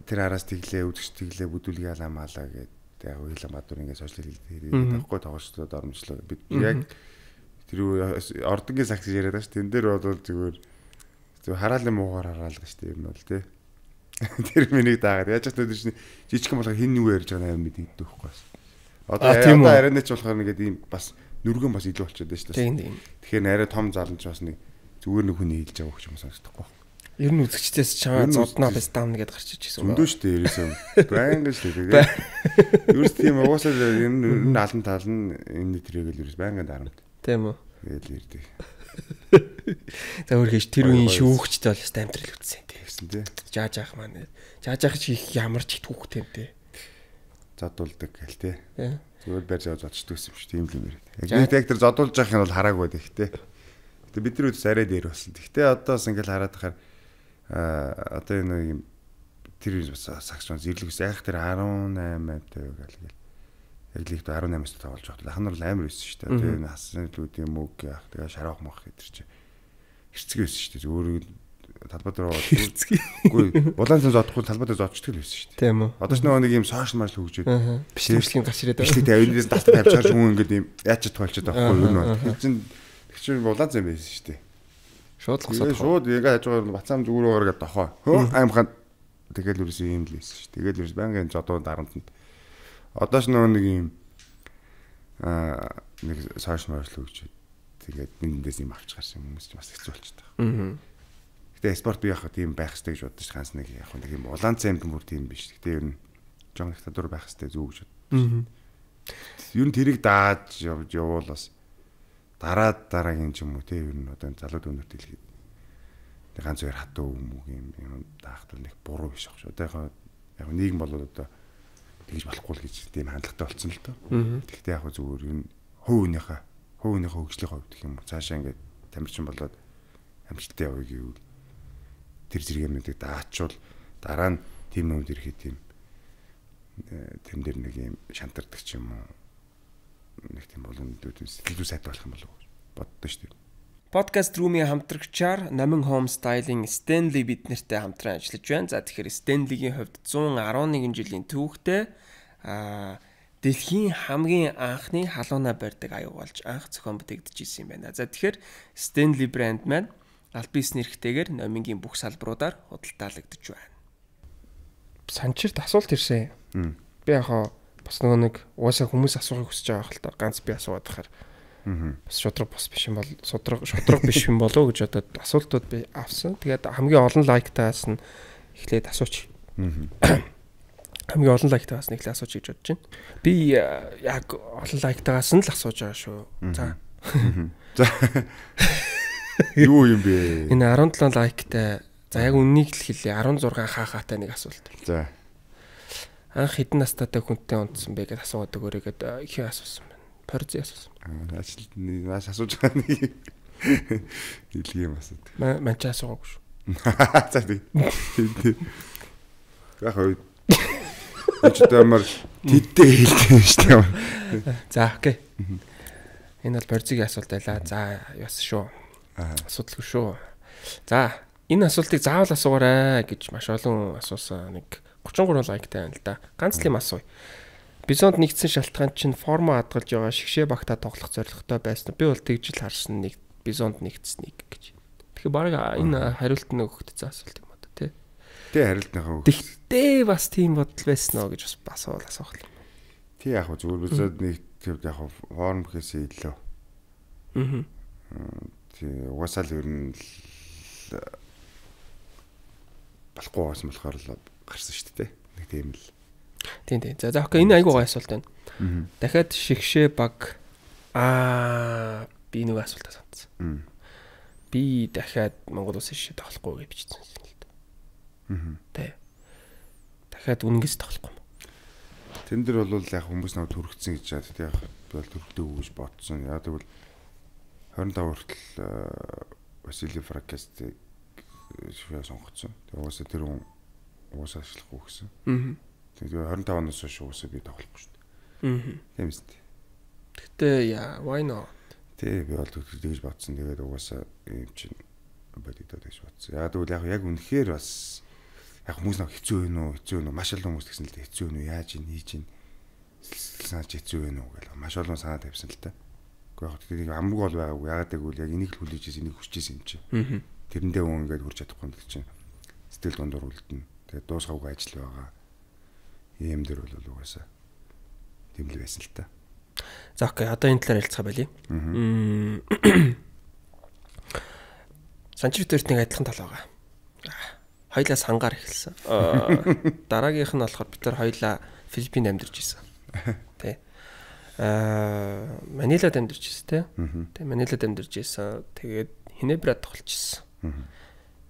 тэр араас тэглээ, үдгч тэглээ, бүдүүлгээ алаа маалаа гэдэг яг Улаан Баатар ингээд сошиал хэл дээр байхгүй тоглолтод оромжлоо. Бид яг тэр ордонгийн сакс яриад байгаа шүү. Тэн дээр бол зүгээр зүгээр хараалын муугаар хараалга шүү. Ер нь бол тий. Тэр миний даагаад яаж ч тэр чинь жижиг юм болохоор хин нүгэ ярьж байгаа юм мэдээд дөөхгүй бас. Одоо одоо арайны ч болохоор нэгэд ийм бас нүргэн бас илүү болчиход байна шүү дээ. Тэгэхээр арай том заламж бас нэг зүгээр нэг хүн хэлж байгаа юм сонсохдохгүй байна. Ер нь үзэгчдээс чамаа зодноо бас даамна гэдээ гарч ичсэн юм байна. Өндөө шүү дээ ерөөсөө. Байнга шүү дээ. Ерөөс тийм угаасаа ер нь алан тал нь энэ тэрийг л ерөөс байнга дарамт. Тийм үү. Тэгэл ирдэг. За өөр хэж тэр үеийн шүүгчд бол хэвээр амтрал үтсэн гэсэн тий. Жааж ах маань. Жааж ах чи ямар ч их хүүхдтэй юм тий. Задуулдаг гэл тий. Зүгээр байр зав зодчд үзсэн шүү дээ юм л юм яриг. Яг тэр зодуулж байхын бол хараагүй байх тий. Тэгээ бид нар үс арай дээр болсон. Тэгтээ одоос ингээл хараад тахаар аа одоо энэ юм тэр бас сагчсан зэрлэгс айх тэр 18 амтай байгаал гэл. Яг л ихд 18-аас тоглож байхдаа ах нар л амар байсан шүү дээ. Тэгээ энэ хасан лүүд юм уу гэх. Тэгээ шарах мөх гэтэр чи. Хэрцгий байсан шүү дээ. Өөрөө талбай дээр үгүй улаан цан зодохгүй талбай дээр зодчдаг л байсан шүү дээ. Тийм үү. Одоо ч нэг юм сошиал маш хөгжөөд бичлэгчлийн гарч ирээд байгаа. Бичлэг тавинаас талтаа тавьчихсан хүн ингээд юм яаж ч тулчаад байхгүй юу нөө. Тэр чинь тэр чинь улаан цан байсан шүү дээ. Шууд л хасаад. Шууд ингээд хажуугаар нь бацаам зүгүүрээр гээд дохоо. Хөө аимхан тэгэл үрээс юм л байсан шүү. Тэгэл үрээс байнгын жодоо дарамтнд. Одоо ч нэг юм аа нэг сошиал маш хөгжөөд тэгээд минийдээс юм авч гарсан хүмүүс ч бас хэцүү болчиход байгаа. Аа Гэтэ спорт би яг хаа тийм байх хэрэгтэй гэж боддош ганц нэг яг нэг юм улаан цайнд мөр тийм биш. Гэтэ ер нь жон диктатур байх хэрэгтэй зүг гэж боддош. Ер нь тэрийг дааж явж явуул бас дараа дараагийн ч юм уу тийм ер нь одоо залууд өнөрт хэлгээд тэг ганц хоёр хатуу юм уу юм юм даахт нэг буруу биш ахш. Одоо яг яг нийгэм болоод одоо тэгж болохгүй л гэж тийм хандлагатай болсон л доо. Тэгтээ яг зүгээр ер нь хөө өөнийхөө хөө өөнийхөө хөгжлийн хувьд гэх юм уу цаашаа ингээд тамирчин болоод амжилттай явъя гэвэл тэр зэрэгээнүүдийг даачвал дараа нь тийм юмд ирэхэд тийм э, тэн дээр нэг юм шантардаг ч юм уу нэг тийм боломжууд илүү сайтай болох юм болов уу боддоо шүү дээ. Podcast Room-ийн хамтрагчаар Namin Home Style-ийн Stanley бид нартай хамтран ажиллаж байна. За тэгэхээр Stanley-гийн хувьд 111 жилийн түүхтэй аа дэлхийн хамгийн анхны халууна барьдаг аюу болж анх зохион бүтээгдэж ирсэн юм байна. За тэгэхээр Stanley brand маань Альбис нэрхтээгээр номингийн бүх салбаруудаар худалдаалагдж байна. Санчирт асуулт ирсэн. Би яг бас нөгөө нэг уусаа хүмүүс асуухыг хүсэж байгаа хэл та ганц би асууад тахаар. Аа. Бас шудраг бас биш юм бол судраг шудраг биш юм болоо гэж одоо асуултууд би авсан. Тэгээд хамгийн олон лайктаас нь эхлээд асууч. Аа. Хамгийн олон лайктаас нь эхлээд асууч гэж бодож байна. Би э, яг олон лайктаас нь л асууж байгаа шүү. За. За. Юу юм бэ? Энэ 17 лайктай. За яг үннийг л хэлээ. 16 хаахаатай нэг асуулт. За. Анх хэдэн настайтай хүнтэй унтсан бэ гэдээ асууад өгөөрэй э, хин асуусан байна. Порзи асуусан. Аа, ажилд наас асууж байгаа нэг илгийн асууд. Манч асуугаагүй шүү. За тий. Яг хөөд. Өчтөмөр тэттэй хэлсэн шүү дээ. За окей. Энэ бол борцгийн асуулт байлаа. За яс шүү. Асуудалгүй шүү. За, энэ асуултыг заавал асуугаарай гэж маш олон асуусан. Нэг 33 лайктай байна л да. Ганц л юм асууя. Бизонд нэгдсэн шалтгаан чинь форма хадгалж байгаа шигшээ багтаа тоглох зорилготой байсан. Би бол тэгж л харсан нэг бизонд нэгдсэнийг гэж. Тэгэхээр баг энэ хариулт нь өгөгдсөн асуулт юм байна тий. Тий хариулт нь өгөгдсөн. Тэгтээ бас тийм бодол байсан оо гэж бас асуул асуух юм. Тий яг зүгээр бизонд нэгдэхэд яг форм гэхээсээ илүү. Аа Тийм угаасаа л ер нь л болохгүй байсан болохоор л гарсан шүү дээ. Нэг тийм л. Тийм тийм. За за окей энэ айгуу гой асуулт байна. Дахиад шигшээ баг аа би нэг асуултаа санацсан. Би дахиад Монгол улсын шишээ тоглохгүй гэж бичсэн юм л дээ. Аа. Тэ. Дахиад үнэнгээс тоглохгүй юм. Тэн дээр бол яг хүмүүс надад төрөгцсөн гэж яа. Тэ яг би бол төрөгдөө үгүйж бодсон. Яг тэгвэл 25 хүртэл э, Василий Фракестыг э, шефээр сонгоцсон. Тэгээ уусаа тэр хүн уусаа ажиллахгүй гэсэн. Аа. Тэгээ 25 оноос хойш уусаа би тоглохгүй шүү дээ. Аа. Тийм үст. Гэтэ яа, why not? Тий, би бол тэгж бодсон. Тэгээд уусаа юм чинь бодитоо тэгж бодсон. Яа тэгвэл яг яг үнэхээр бас яг хүмүүс нэг хэцүү байна уу, хэцүү байна уу? Маш олон хүмүүс тэгсэн л дээ хэцүү байна уу? Яаж ийн, хийж ийн? Санаач хэцүү байна уу гэл маш олон санаа тавьсан л та. Аа. Уу яг тэгээд амг бол байгаагүй. Ягаад гэвэл яг энийг л хүлээжээс энийг хүсчээс юм чинь. Тэрэндээ хүн ингээд хурж чадахгүй гэдэг чинь сэтгэл дундуур үлдэнэ. Тэгээд дуусгаагүй ажил байгаа. Ийм дэр бол угаасаа тийм л байсан л та. За окей, одоо энэ талаар ярилцгаа байлий. Санчир төртний адилхан тал байгаа. Хоёлаа сангаар эхэлсэн. Дараагийнх нь болохоор бид нар хоёлаа Филиппинд амьдарч ирсэн. Тэ аа э, Манилад амьдарч байсан тийм. Тэгээ Манилад амьдарч байсан. Тэгээд Хинебрад тоглолчихсон.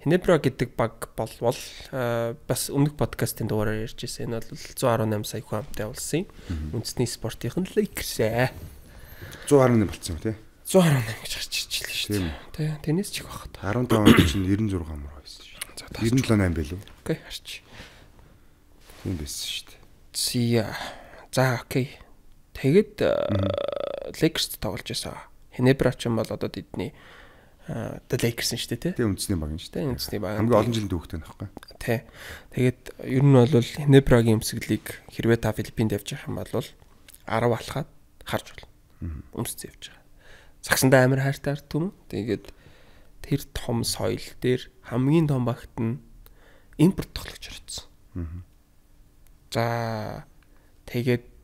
Хинебра гэдэг баг болвол э, бас өмнөх подкастын дугаараар ярьж байсан. Энэ бол 118 сая хүн амтай улсын үндэсний спортынх нь Lakers ээ. 118 болсон юм тийм. 118 гэж гарч ирж байлаа шүү дээ. Тэ. Тэнэс чих багт. 15 онд чинь 96 мөр байсан шүү. За 97 8 байлуу. Окей, харч. Тийм байсан шүү дээ. Зия. За, окей. Тэгээд Лейкерст э, тоглож байсан. Хенебра ч юм бол одоо тэдний одоо э, Лейкерс шүү дээ тий. Тий үндэсний баг шүү дээ. Үндэсний баг. Хамгийн олон жилд дүүхтэй байхгүй. Тий. Тэгээд ер нь бол Хенебрагийн өмсгөлийг хэрвээ та Филиппинд явж явах юм бол 10 алхаад харж болно. Өмсөж явж байгаа. Загсандаа амар хайртай ард түмэн. Тэгээд тэр том соёл дээр хамгийн том багт нь импорт тоглож орсон. За тэгээд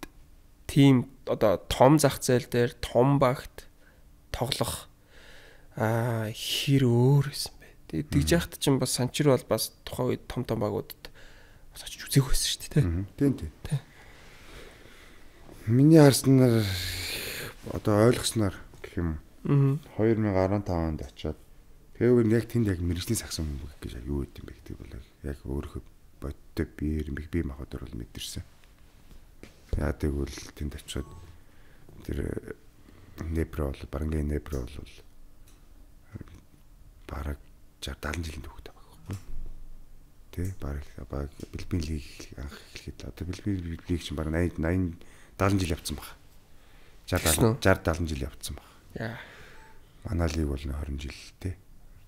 тийм одоо том зах зээл дээр том багт тоглох аа хэр өөр юм бэ. Тэгээд тэгж яхад чинь бас санчир бол бас тухайн үед том том багуудад бас очиж үзээх байсан шүү дээ. Тийм тийм. Миний харснаар одоо ойлгосноор гэх юм. 2015 онд очиод тэгээд яг тэнд яг мэрэгжлийн сагсан хүмүүс гэж юу гэдэг юм бэ гэдэг бол яг өөрөө бодтой биер би махад орол мэдэрсэн. Яадаг бол тэнд очиод тэр Непро бол барангийн Непро бол бараг 60 70 жилийн түүхтэй байхгүй. Тэ бараг баг Билбин лиг анх эхлэхэд одоо Билбин лиг чинь бараг 80 80 70 жил явцсан баг. 60 70 жил явцсан баг. Яа. Манай лиг бол 20 жил тэ.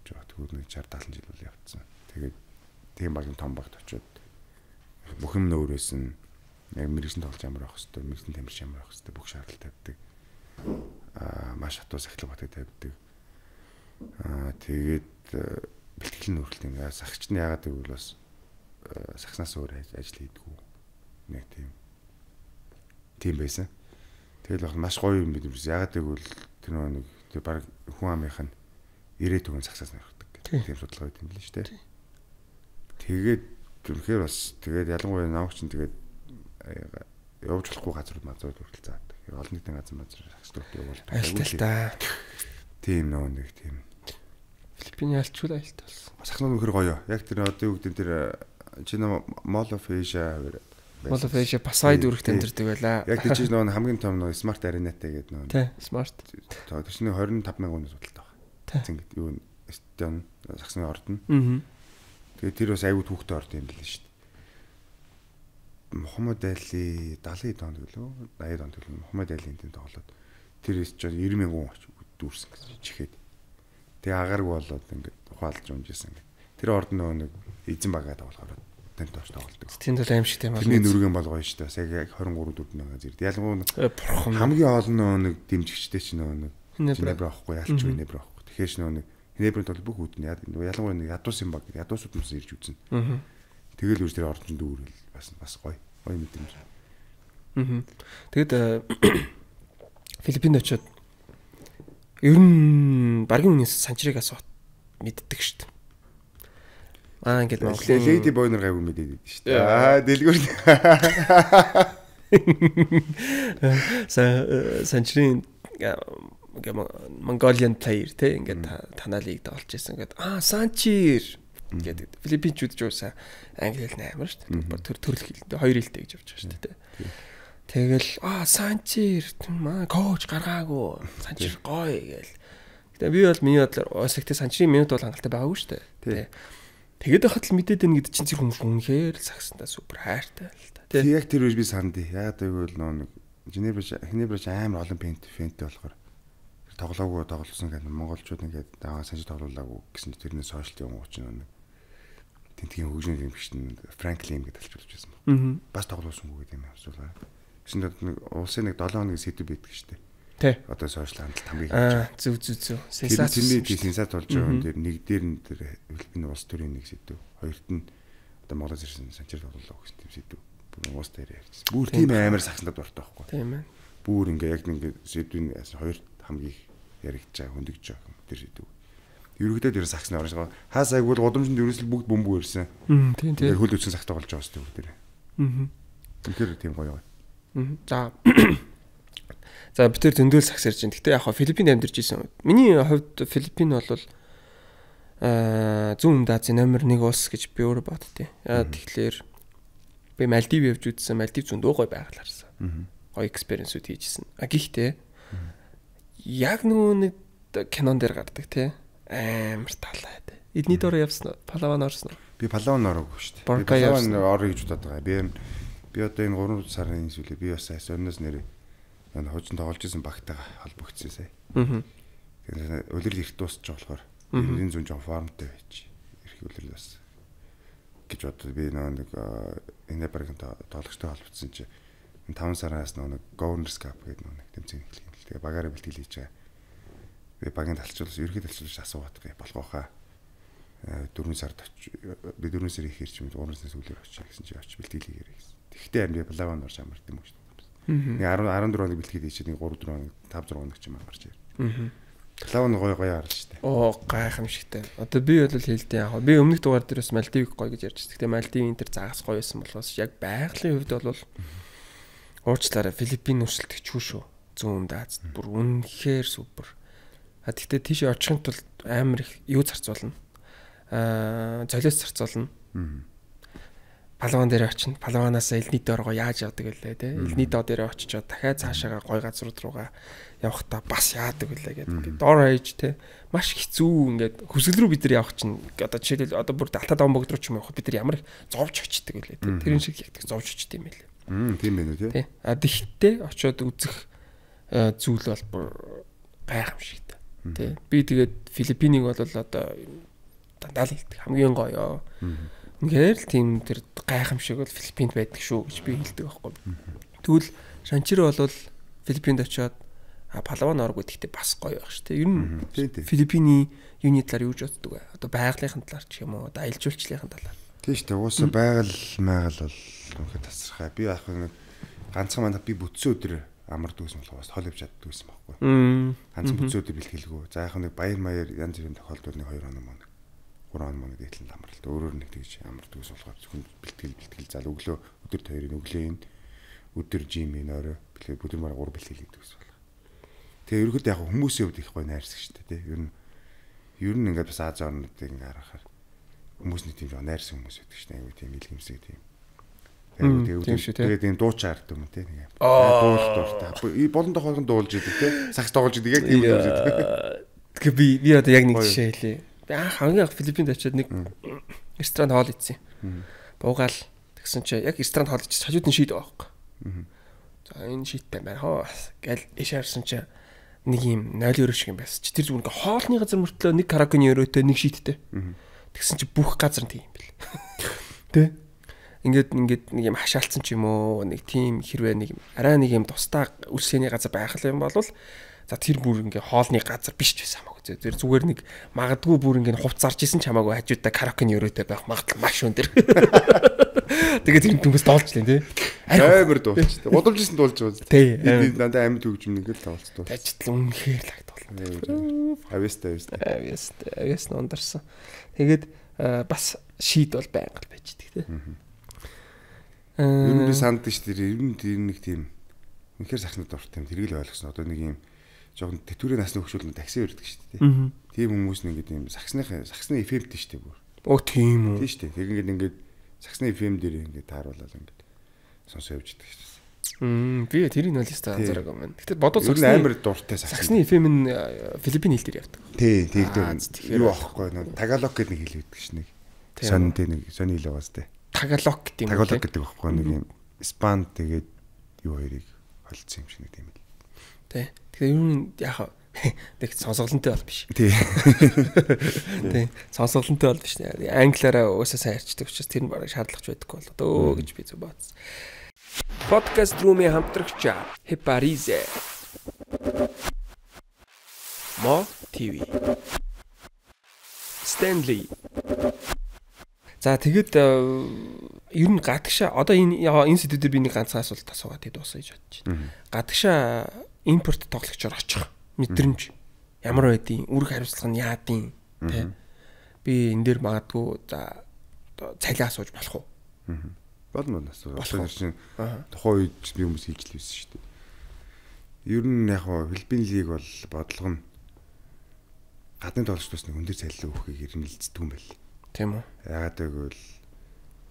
Тэгвэл нэг 60 70 жил бол явцсан. Тэгээд тийм баг том багт очиод бүх юм нөөрэс нь яг мэрэгжлийн тоглож ямар байх хэвээр мэрэгжлийн тамирч ямар байх хэвээр бүх шаардлага тавьдаг аа маш хатуу сахилга батгай тавьдаг аа тэгээд э, бэлтгэл нөхрөлт ингээ сагч нь яагаад гэвэл бас э, сагснаас өөр ажил хийдэггүй нэг тийм тийм байсан тэгэл баг маш гоё юм бид үс яагаад гэвэл тэр нэг тэр баг хүн амынх нь 90 төгөн сагсаас нөхрөлдөг тийм судалгаа байт юм л шүү дээ тэгээд үнэхээр бас тэгээд ялангуяа намч чинь тэгээд явж болохгүй газар мазар хүртэл заадаг. Олон нийтийн газар мазар сагсдууд явуулдаг. Айлталтаа. Тийм нөө нэг тийм. Филиппиний альчгүй айлт болсон. Сахнаа нөхөр гоё. Яг тэр одоо юу гэдэг тэр China э, Mall of Asia гэдэг. Mall of Asia бас айд өрөх тэмдэрдэг байлаа. Яг тэр чинь нөө хамгийн том нөө Smart Arena-тэй гэдэг нөө. Тий, Smart. Тэр чинь 25 сая хүнээс судалтай байна. Зин юу Эстон сагсны ордно. Аа. Тэгээ тэр бас айгүй түүхтэй орд юм л нь шүү Мухаммад Али 70 онд гэлөө 80 онд гэлөө Мухаммад Алинд энэ тоглоод тэр эс чинь 90 мянган хүн дүүрсэн гэж чихэд тэгээ агарг болоод ингээд ухаалж унжсэн ингээд тэр орд нөгөө нэг эзэн багаа тоглохоор тань тооч тоглолдог. Тэнд бол аимшиг юм байна. Тэрний нүргэн бол гоё шүү дээ. Сая яг 23 4 мянган зэрэг. Ялангуяа э, бурхан хамгийн олон нөгөө нэг дэмжигчтэй чинь нөгөө нэг Хинебр аахгүй ялч Хинебр аахгүй. Тэгэхээр ч нөгөө нэг Хинебрэнд бол бүх үүдэн ялангуяа нэг ядуус юм баг. Ядуусууд юмс ирж үзнэ. Тэгэл үүс тэр орчин дүүрэл бас бас гоё гоё мэдрэмж. Аа. Тэгэд э, Филиппинд очиод ер нь баргийн үнээс санчрыг асуут мэддэг шүү дээ. Аа ингээд Монголын Lady Boy-нор гайгүй мэдээд байдаг шүү дээ. Аа дэлгүүр. Э, санчрын э, Mongolian player те ингээд танаалыг даалж ирсэн. Ингээд аа Санчир гэдэг. Филиппинчүүд ч уусаа англи хэлний амар шүү дээ. Төр төрөл хэлтэй хоёр хэлтэй гэж явж байгаа шүү дээ. Тэгэл аа Санчир маа коуч гаргаагүй. Санчир гоё гээл. Гэтэ би бол миний бодлоор Осиктэй Санчирийн минут бол хангалттай байгаагүй шүү дээ. Тэгээд байхад л мэдээд байна гэдэг чинь зэрэг хүмүүс үнэхээр сагсандаа супер хайртай л та. Тэг яг тэр үеж би сандыг. Яагаад гэвэл нөө нэг Женевр Хенебр амар олон пент фенттэй болохоор тоглоогүй тоглосон гэдэг Монголчууд ингээд дагаа санаж тоглоулаагүй гэсэн тэрнээс сошиалт юм уу чинь нэг тентгийн хөгжлийн тэмцэгч нь Франклин гэдэг талч болж байсан байна. Бас тоглоулсангүй гэдэг юм асуулаа. Гэсэн дот нэг улсын нэг 7 хоногийн сэдв байдаг шүү дээ. Тий. Одоо сошиал хандлт хамгийн их. Зүг зүг зүг. Сенсац. Тэрний сенсац болж байгаа юм дээр нэг дээр нь тэр хэлбэн улс төрийн нэг сэдв. Хоёрт нь одоо Монголоос ирсэн санчир боллоо гэсэн тийм сэдв. Бүр уус дээр ярьж. Бүр тийм амар сагсандад бартай байхгүй. Тийм ээ. Бүр ингээ яг нэг сэдвийн хоёр хамгийн их яригдж байгаа хөндөж байгаа юм тэр сэдв. Ерөгдөд ерөөс агсны орно. Хаа сайг бол гудамжинд ерөөсөл бүгд бөмбөг ирсэн. Тийм тийм. Хөл өчн сагтаа болж байгаа шүү дээ. Аа. Үнэхээр тийм гоё. За. За бид төр зөндөл сагс ярьж байна. Гэтэ яг хаа Филиппинд амьдарч исэн. Миний хувьд Филиппин бол аа э, зүүн Азийн номер 1 улс гэж би өөрөө боддتي. Тэгэхээр би Мальдив явж үзсэн. Мальдив зөндөө гоё байгаль харсан. Гоё экспириенсүүд хийжсэн. А гэхдээ яг нөгөө нэг кинон дээр гардаг тий амар талаад. Эдний дөрөө явсан уу? Палаван орсон уу? Би Палаван ороогүй шүү дээ. Би Палаван орё гэж бодоод байгаа. Би би одоо энэ 3 сарын сүүлээ би бас сонноос нэр энэ хожин тоглож исэн багтайгаа холбогдсон сая. Аа. Тэгээд үлрэл эрт дуусч болохоор энэ зүүн жоо формтой байж эрх үлрэл бас гэж бодод би нэг энэ баргийн тоглогчтой холбогдсон чи 5 сараас нэг Governors Cup гэдэг нэг тэмцээн эхлэх юм л тэгээ багаараа бэлтгэл хийж байгаа Би багийн талчилж, ерхий талчилж асуугаадгүй болгоохоо. 4 э, сард очи би 4 сар их ирч юм уурын сан сүүлээр очи гэсэн чи очи бэлтгэл хийгээрэй гэсэн. Тэгтээ амь би благаан орж амард юм шүү дээ. Нэг 10 14 хоног бэлтгэл хийчихэд нэг 3 4 хоног 5 6 хоног ч юм амарч яа. Благаан гоё гоё харна шүү дээ. Оо гайхамшигтай. Одоо би бол хэлдэ яг би өмнөх дугаар дээрээс Мальдив гоё гэж ярьж байсан. Гэтэ Мальдив энэ төр загас гоё байсан болохоос яг байгалийн хувьд бол уучлаарай Филиппин нүшилтгч шүү шүү. Зүүн Азид бүр үнэхээр супер. А тэгтээ тийш очихын тулд амар их юу зарцуулна. Аа золиос зарцуулна. Палаван дээр очино. Палаванаас элний доорго яаж яадаг вэ те? Элний доо дээр очичоод дахиад цаашаага гой газрууд руугаа явхдаа бас яадаг вэ гэдэг. Доор хаяж те. Маш хэцүү ингээд хүсэл рүү бид нар явах чинь одоо жишээлбэл одоо бүр Алтад аван богд руу ч юм явах бид нар ямар их зовж очдаг вэ те. Тэрэн шиг яг зовж очд юм байлээ. Мм тийм байна үү те. А тэгтээ очиод үзэх э, зүйл бол бүр гайхамшиг Тэ. Би тэгээд Филиппинийг бол одоо дандаа л хэлдэг. Хамгийн гоёо. Үнэхээр л тийм тэр гайхамшиг бол Филиппинд байдаг шүү гэж би хэлдэг байхгүй. Тэгвэл Шанчир бол Филиппинд очиод а Палаван орг гэдэгтээ бас гоё байх шүү. Тэ ер нь Филиппиний юуны талаар юу ч боддог вэ? Одоо байгалийн талаар ч юм уу, одоо аялал жуулчлалын талаар. Тийш тэ уусаа байгаль маяг л бол үнэхээр тасархай. Би яг нэг ганцхан мандаа би бүтсэн өдөр амар дүүсэн болохоос хол явж чаддгүйсэн байхгүй. Ханцан бүцөөд бэлтгэлгүй. За яг нэг баяр маяр янз бүрийн тохиолдолд нэг 2 хоног мөн 3 хоног мөн гэтэл амралт. Өөрөөр нэг тэгж амар дүүсэн болохоор зөвхөн бэлтгэл бэлтгэл зал өглөө өдөр тойрын өглөө энэ өдөр жим энэ орой бэлтгэл бүдэр мар 3 бэлтгэл хийдэгс байна. Тэгээ ерөөхдөө яг хүмүүсийн хувьд их гой найрсаг шүү дээ тий. Ер нь ер нь ингээд бас Ази орнуудыг ингээд харахаар хүмүүсний тийм найрсан хүмүүс байдаг шүү дээ. Айгу тийм илгэмсэг тийм Айгуу тэгээд энэ дуу чаард юм те нэг. Дуулт дуултай. Болондох болгон дуулж идэг те. Сакс тоглож идэг яг тийм юм шиг. Тэгэхээр би би одоо яг нэг жишээ хэлье. Би анх хамгийн анх Филиппинд очиод нэг ресторан хоол идсэн. Буугаал тэгсэн чи яг ресторан хоол идчих хажууд нь шийд байгаа байхгүй. За энэ шийдтэй байна хоо гэл ишаарсан чи нэг юм 0 өрөө шиг юм байсан. Чи тэр зүгээр ингээ хоолны газар мөртлөө нэг караконы өрөөтэй нэг шийдтэй. Тэгсэн чи бүх газар нь тийм юм бэл. Тэ ингээд ингээд нэг юм хашаалцсан ч юм уу нэг тийм хэрвээ нэг арай нэг юм тусдаа үлсэний газар байх юм бол за тэр бүр ингээд хоолны газар биш ч байсан хамаагүй зэр зүгээр нэг магадгүй бүр ингээд хувц зарж исэн ч хамаагүй хажуудаа караокын өрөөтэй байх магадлал маш өндөр тэгээд тэр дүнгээс доолж лээ тий амар дуулж тий удамж исэн дуулж байгаа тий дандаа амьд хөгжим ингээд тоолц дуулж ажитл үнэхээр лаг дуулна авьяастай авьяастай авьяастай авьяас нь ундарсан тэгээд бас шийд бол байнга л байж идэг тий Ер нь би санддаг ш тэр ер нь тэр нэг тийм үнэхээр сахнад дуртай юм тэргийл ойлгосон. Одоо нэг юм жоохон тэтгүүрийн насны хөвгшүүлэн такси өрдөг шүү дээ. Тийм хүмүүс нэг ихэд юм сагсныхаа сагсны эфемтэй шүү дээ бүр. Оо тийм үү. Тийм шүү дээ. Тэр ингээд ингээд сагсны эфем дээр ингээд тааруулаад ингээд сонсоо явж идэг шүү дээ. Мм би тэрийг нолиста анзаараагүй байна. Гэтэ бодоод сагсны амар дуртай сагсны эфем нь э, Филиппин хэл дээр явдаг. Тий, тий дээ. Юу аахгүй нэг тагалог гэдэг нэг хэл үүдэг ш нэг. Сонин дээр нэг сонин хэл байгаас дээ тагалог гэдэг юм. Тагалог гэдэг байхгүй нэг юм. Испан тэгээд юу хоёрыг холцсон юм шиг нэг юм л. Тэ. Тэгэхээр ер нь яг тэг сонсголонтой бол биш. Тий. Тий. Сонсголонтой бол биш. Англиараа өөөсөө сайн ярьчдаг учраас тэр нь бараг шаардлагач байдаггүй бол дөө гэж би зүг бодсон. Подкаст рууми хамтрагч Хепаризе. Мо ТВ. Стэнли. За тэгээд э, ер нь гадагшаа одоо энэ энэ сэдвүүд би нэг ганцхан асуулт асуугаад тэгээд дуусах гэж бодож байна. Гадагшаа э, импорт тоглогчор очих мэдрэмж ямар байдیں۔ Үүрэг хариуцлага нь яадیں۔ Тэ. Би энэ дээр магадгүй за цалиа асууж болох уу? Аа. Болно нас. Болохоор чинь тухайн үед би хүмүүс хийж л байсан шүү дээ. Ер нь яг хаа Филиппин лиг бол бодлого нь гадны тоглогч бас нэг өндөр цалин өгөхийг ер нь л зэтгэн байл. Аа Тийм үү. Яагаад гэвэл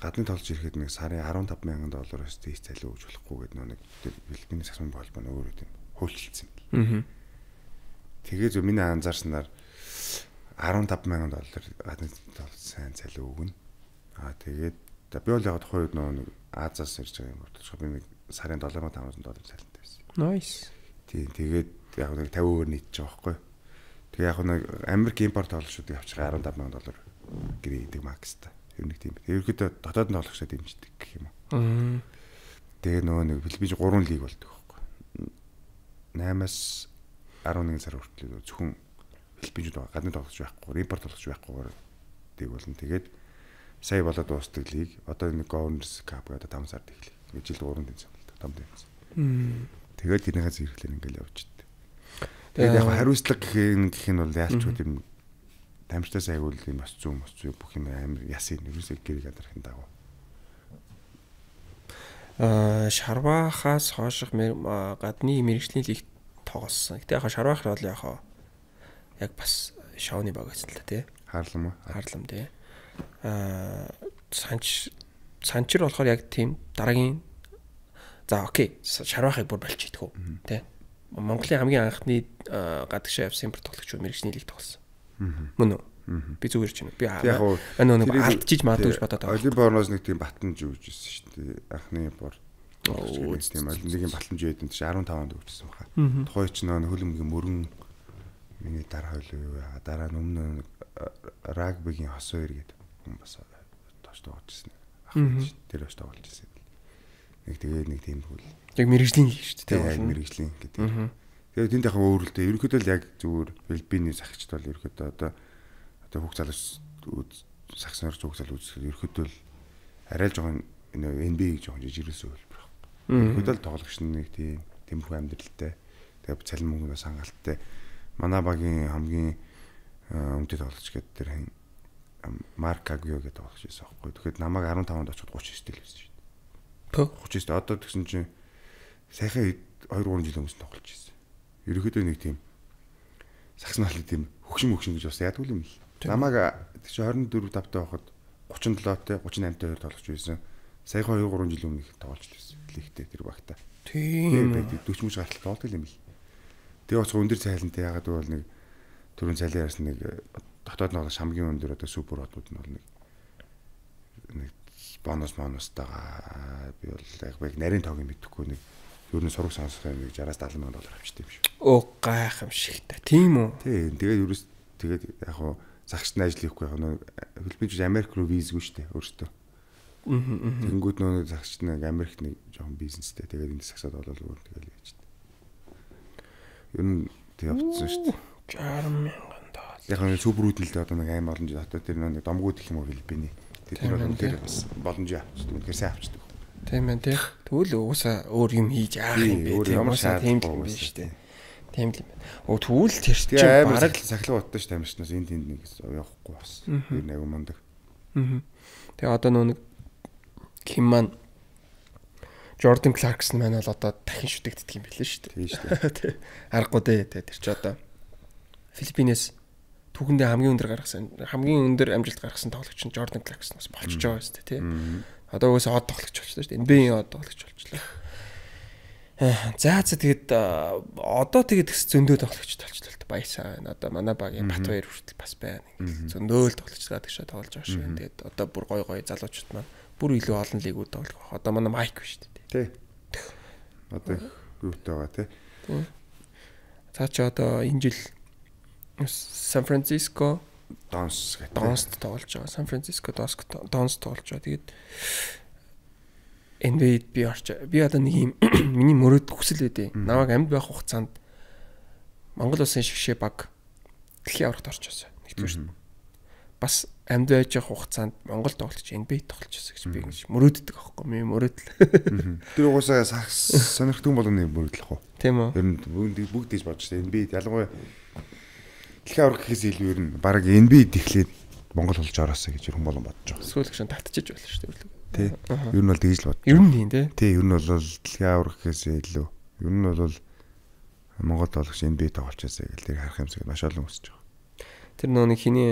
гадна толж ирэхэд нэг сарын 15 сая доллараас тийч цалин өгж болохгүй гэдэг нэг бэлгэний засгийн холбоо нь өөрөө тийм хөөлчилсэн. Аа. Тэгээ зөв миний анзаарснаар 15 сая доллар гадны толж сайн цалин өгнө. Аа тэгээд би бол яг тухайн үед нэг Азаас ирж байгаа юм болчих. Би нэг сарын 7500 доллар цалинтай байсан. Nice. Тийм тэгээд яг нэг 50% нийтж байгаа байхгүй. Тэгээ яг нэг Америк импорт толшуудыг авчих 15 сая доллар. Аа гэрээ идэг макстай. Ер нь тийм. Ерөөхдөө дотоод нь тоглогчдод дэмждэг гэх юм уу. Тэгээ нөгөө нэг Филиппинч 3 лиг болдог байхгүй. 8-аас 11 сар хүртэл зөвхөн Филиппинчд гадны тоглогч байхгүй, импорт тоглогч байхгүйгээр дэг болно. Тэгээд сая болоод дуустдаг лиг одоо нэг Governors Cup гэдэг 5 сард эхлэх. Нэг жилд 3 тэмцээн болдог. 5 тэмцээн. Тэгээд тэрнээс ирэхлээр ингээл явж дээ. Тэгээд яг хариуцлага гэх юм гэх нь бол яалчгүй юм тамирчтай сайгуул юм бас зүүн бас зүү бүх юм амар ясын ерөөсөө гэрээ гадархын дагуу аа э, шарвахаас хойших гадны мэрэгжлийн лиг тоглосон. Гэтэ яхаа шарвах бол яхаа яг бас шоуны баг байсан л та тий. Харлам уу? Харлам тий. Аа э, санч санчир болохоор яг тийм дараагийн за окей шарвахыг бүр болчих идэх үү тий. Монголын хамгийн анхны э, гадагшаа явсан протоколч мэрэгжний лиг тоглосон. Мөн үү? Би зүгээр чинь. Би яг нөө нэг алдчих маадгүй гэж бодоод байгаа. Олимп орноос нэг тийм батламж өгч ирсэн шүү дээ. Анхны бор. Тийм олимпийн батламж өгдөн тийш 15 онд өгчсэн баха. Тухайн ч нөө хөлөмгийн мөрөн миний дараа хойлоо яа дараа нь өмнө рагбигийн хос хоёр гэдэг хүн бас тооч тоогдчихсэн. Тэр бас тоогдчихсэн. Нэг тэгээ нэг тийм хөл. Яг мэрэгжлийн шүү дээ. Тийм мэрэгжлийн гэдэг. Аа Тэгээд тэнд яхан өөрлөлтөө ерөнхийдөө л яг зүгээр Филиппиний сахигчд бол ерөнхийдөө одоо одоо хөх залуус сагсаар зүг зал үүсгэх ерөнхийдөө л арай л жоохон NBA-ийг жоохон жижигэрсэн хөлбөр баг. Ерөнхийдөө л тоглогч нэг тийм тэмхүү амьдралтай. Тэгээд цалин мөнгөнөөс хангалттай. Манай багийн хамгийн өмдөд э, тоглогч гэдэг тэр хэн Марк Агио гэдэг тоглогч байсан байхгүй. Тэгэхэд намайг 15-нд очиход 39-т л байсан шүү дээ. 39-т одоо тэгсэн чинь сайхан 2 3 жил өмнө тоглож байсан ерөөхдөө нэг тийм сагсан хаалт тийм хөгшин мөгшин гэж бас яадаг юм л. Намаг тийч 24 давтай байхад 37-тэй 38-тэй хоёр тоглож байсан. Саяхан 2 3 жилийн өмнө тоглож байсан. Лигтээ тэр багта. Тийм байдаг. 40 мөч гаралтай тоглодог юм бил. Тэгээ бас өндөр цайлантай ягаад бол нэг төрүн цайлан ярьсан нэг э, дотоод нь бол шамгийн өндөр одоо супер хотууд нь бол нэг нэг бонус монустайгаа би бол яг баг нарийн тоог юм битгэхгүй нэг ер нь сураг сонсох юм 60-аас 70 сая доллар авчдаг юм шүү. Оо гайхамшигтай. Тийм үү? Тийм. Тэгээд ерөөс тэгээд яг хуу загшны ажил хийхгүй яг нөө хөлбөмбөж Америк руу визгүй шүү дээ өөртөө. Аа. Тэнгүүд нөө загшд нэг Америк нэг жоохон бизнестэй. Тэгээд энд сагсаад болол өөр тэгээд яаж дээ. Ер нь тэг явцсан шүү дээ. 60 мянган доллар. Яг нь супрүүд л дээ одоо нэг аим олон жил хатаа тэр нэг домгууд гэх юм уу хэлбэний. Тэр нь бол тэр бас боломж авчдаг. Үнэхээр сайн авчдаг. Тийм байна тий. Тэгвэл угаасаа өөр юм хийж аах юм бэ. Өөр ямар тийм л юм байна шүү дээ. Тийм л юм байна. Оо тэгвэл тэр чинь амар сахилга утсан шүү тамирчнаас энд тэнд нэг явахгүй бас. Би нэг юм ундаг. Аа. Тэгээ одоо нөө нэг Ким маань Jordan Clarkson маань бол одоо дахин шүтэгддэг юм билээ шүү дээ. Тийм шүү дээ. Аргагүй дээ. Тэгээ тэр чи одоо Филиппинес түүхэндээ хамгийн өндөр гаргасан хамгийн өндөр амжилт гаргасан тоглогч нь Jordan Clarkson бас болчихж байгаа юм шүү дээ тий. Одоо угаасаа од тоглогч болчихлоо шүү дээ. NBA-ийн од тоглогч болчихлоо. За за тэгээд одоо тэгээд гэс зөндөө тоглогч толчлоо баясаа байна. Одоо манай багийн Батбаяр хүртэл бас байна. Зөндөөл тоглогч гадаг шаа тоглож байгаа шүү. Тэгээд одоо бүр гой гой залуучууд маань бүр илүү олон лигүүд тоглох байх. Одоо манай майк биш үү? Тий. Одоо юутай байгаа тий. За чи одоо энэ жил Сан Франциско Донс гэдэг. Донст тоглож байгаа. Сан Франциско Донс Донс тоглож байгаа. Тэгээд NBA-д би орч би одоо нэг юм миний мөрөөд хүсэл өгдөө. Намайг амьд байх хугацаанд Монгол улсын шигшээ баг дэлхийн аврагт орч байсан. Нэгдүгээр. Бас амьд байж явах хугацаанд Монгол тоглолч NBA тоглож байсан гэж би ингэж мөрөөддөг аахгүй юм мөрөөдөл. Тэр угаасаа сонирхдаг болгоны мөрөөдөл ах уу? Тийм үү. Ер нь бүгд бүгд гэж бодож байна. NBA ялангуяа дэлхийн авраг гэхээс илүү ер нь баг NBA тэгэхлээр Монгол болж ороосоо гэж ер нь болон бодож байгаа. Сүүлэг шин татчихж байна шүү дээ. Тий. Ер нь бол тэгж л бодож. Ер нь тийм тий. Тий, ер нь бол дэлхийн авраг гэхээс илүү. Ер нь бол Монгол тоглогч NBA тоглолчоосаа гэл тэр харах юмсыг маш олон өсөж байгаа. Тэр нөө нэг хиний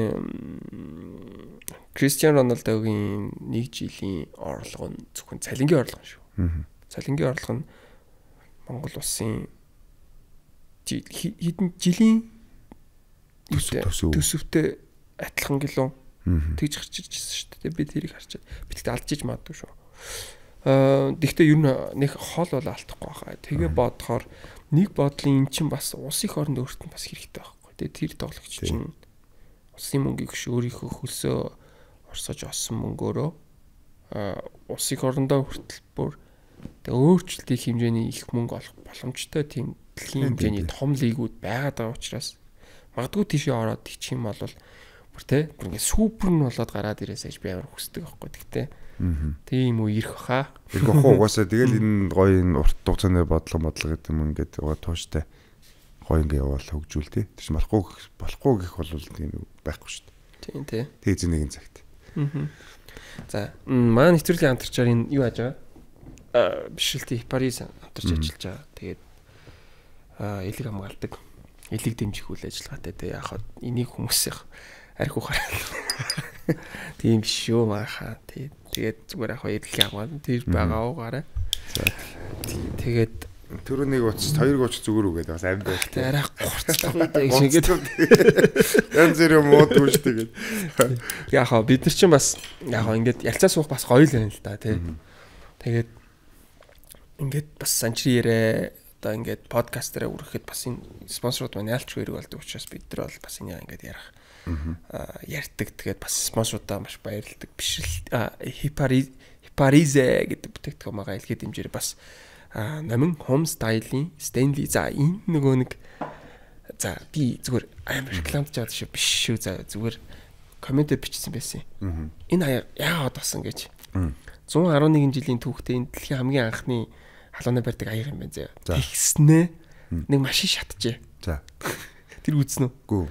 Кристиан Роналдогийн нэг жилийн орлого нь зөвхөн цалингийн орлого шүү. Цалингийн орлого нь Монгол улсын хэдэн жилийн төсөвтэй адилхан гэлөө тэгж гарч ирчихсэн шүү дээ. Би тэрийг харчаад би тэгтээ алдчихж маадгүй шүү. Аа э, тэгтээ ер нь нэг хол бол алдахгүй байхаа. Тэгээ бодохоор нэг бодлын эн чинь бас ус их орнд өөрт нь бас хэрэгтэй байхгүй. Тэгээ тэр тоглогч чинь усын мөнгөийг өөрийнхөө хөлсөө орсож олсон мөнгөөрөө аа э, ус их орондоо хүртэл бүр тэгээ өөрчлөлтийн хэмжээний их мөнгө олох боломжтой тийм дэлхийн хэмжээний том лигүүд байгаад байгаа учраас Магадгүй тийшээ ороод ичих юм бол бүр те бүр ингэ супер нь болоод гараад ирээсэж би амар хүсдэг байхгүй тэгтээ. Тийм үү ирэх хаа. Ирэх хаа угаасаа тэгэл энэ гоё энэ урт хугацааны бодлого бодлого гэдэг юм ингээд угаа тууштай гоё ингээ яваал хөгжүүл тий. Тэр чинь болохгүй болохгүй гэх бол тийм байхгүй шүү дээ. Тийм тий. Тэгээ зэ нэгэн цагт. Аа. За маань нэвтрүүлгийн хамтарчаар энэ юу яаж байгаа? Аа бишэлтийн Парис хамтарч ажиллаж байгаа. Тэгээд аа элэг хамгаалдаг элэг дэмжих үйл ажиллагаатай те яг хаа энийг хүмүүсийн арх ухаар тийм биш шүү маха тий тэгээд зүгээр яг эдлэг хамгаална тэр байгаа уугаараа тэгээд Төрөнийг уучс, хоёрыг уучс зүгээр үгээд бас амд байх. Тэ арай хурцлахгүй дээ ингээд. Янз бүр муу дүүжтэйгээд. Яг хаа бид нар чинь бас яг хаа ингээд ялцаа суух бас гоё л байна л да тий. Тэгээд ингээд бас санчри ярэ одоо ингээд подкаст дээр үргэхэд бас энэ спонсорууд маань ялчгүй хэрэг болдог учраас бид нар бол бас энийг ингээд ярих ярьдаг. Тэгээд бас спонсоруудаа маш баярлдаг биш л хипари хипаризе гэдэг бүтээгдэхүүн байгаа илгээ дэмжээр бас номин home style-ийн Stanley за энэ нөгөө нэг за би зүгээр амар рекламд жаад шүү биш шүү за зүгээр комент бичсэн байсан юм. Энэ яагаад басан гэж 111 жилийн түүхтэй энэ дэлхийн хамгийн анхны халууны барьдаг аяг юм байна зөө. Тэгснэ нэг машин шатжээ. За. Тэр үзнэ үү? Гүү.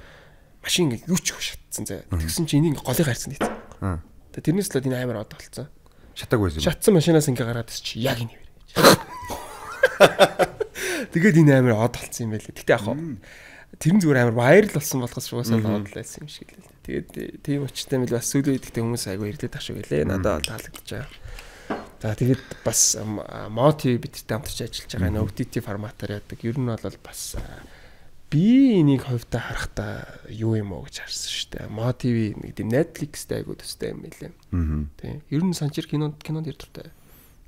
Машин ингээ юу ч шатсан зөө. Тэгсэн чинь энийг голыг харсан дээ. Аа. Тэрнээс л энэ амар од болсон. Шатаг байсан юм. Шатсан машинаас ингээ гараад ирчих. Яг энэ вэ? Тэгээд энэ амар од болсон юм байлээ. Гэтэ яг хаа тэр нь зүгээр амар вайрал болсон болохоос шугасаа лоод лсэн юм шиг л. Тэгээд тийм учиртай мэл бас сүүлийн үед ихтэй хүмүүс айгүй ирлээд ах шиг гэлээ. Надад бол таалагдчихаа. За тэгээд бас Моти бидэртэй хамтарч ажиллаж байгаа энэ OTT форматаар яадаг. Ер нь бол бас би энийг ховтой харахта юу юм уу гэж харсан шүү дээ. Мотиви нэг тийм Netflix-тэй айгуу төстэй юм билээ. Аа. Тийм. Ер нь санчир кинонд кинонд ярдуртай.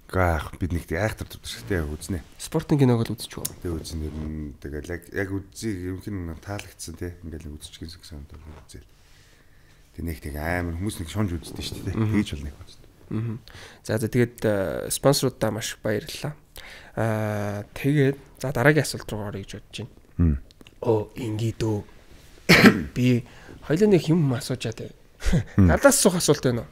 Гах бид нэг айхтар төстэй үзнэ. Спортын киног л үзчих үү? Тэг үзнэ. Ер нь тэгэл яг яг үзье юм хин таалагдсан тий. Ингээл үзчих гэсэн санаад үзээл. Тэг нэг тийм амар хүмүүс нэг шунж үздэг шүү дээ. Тэгж бол нэг байна. Аа. За за тэгээд э, спонсоруудаа маш баярлалаа. Аа э, тэгээд за дараагийн асуулт руу орё гэж бодож байна. Оо ингэдөө би хоёлоо нэг юм асууж чадаа. Надаас суух асуулт байна уу?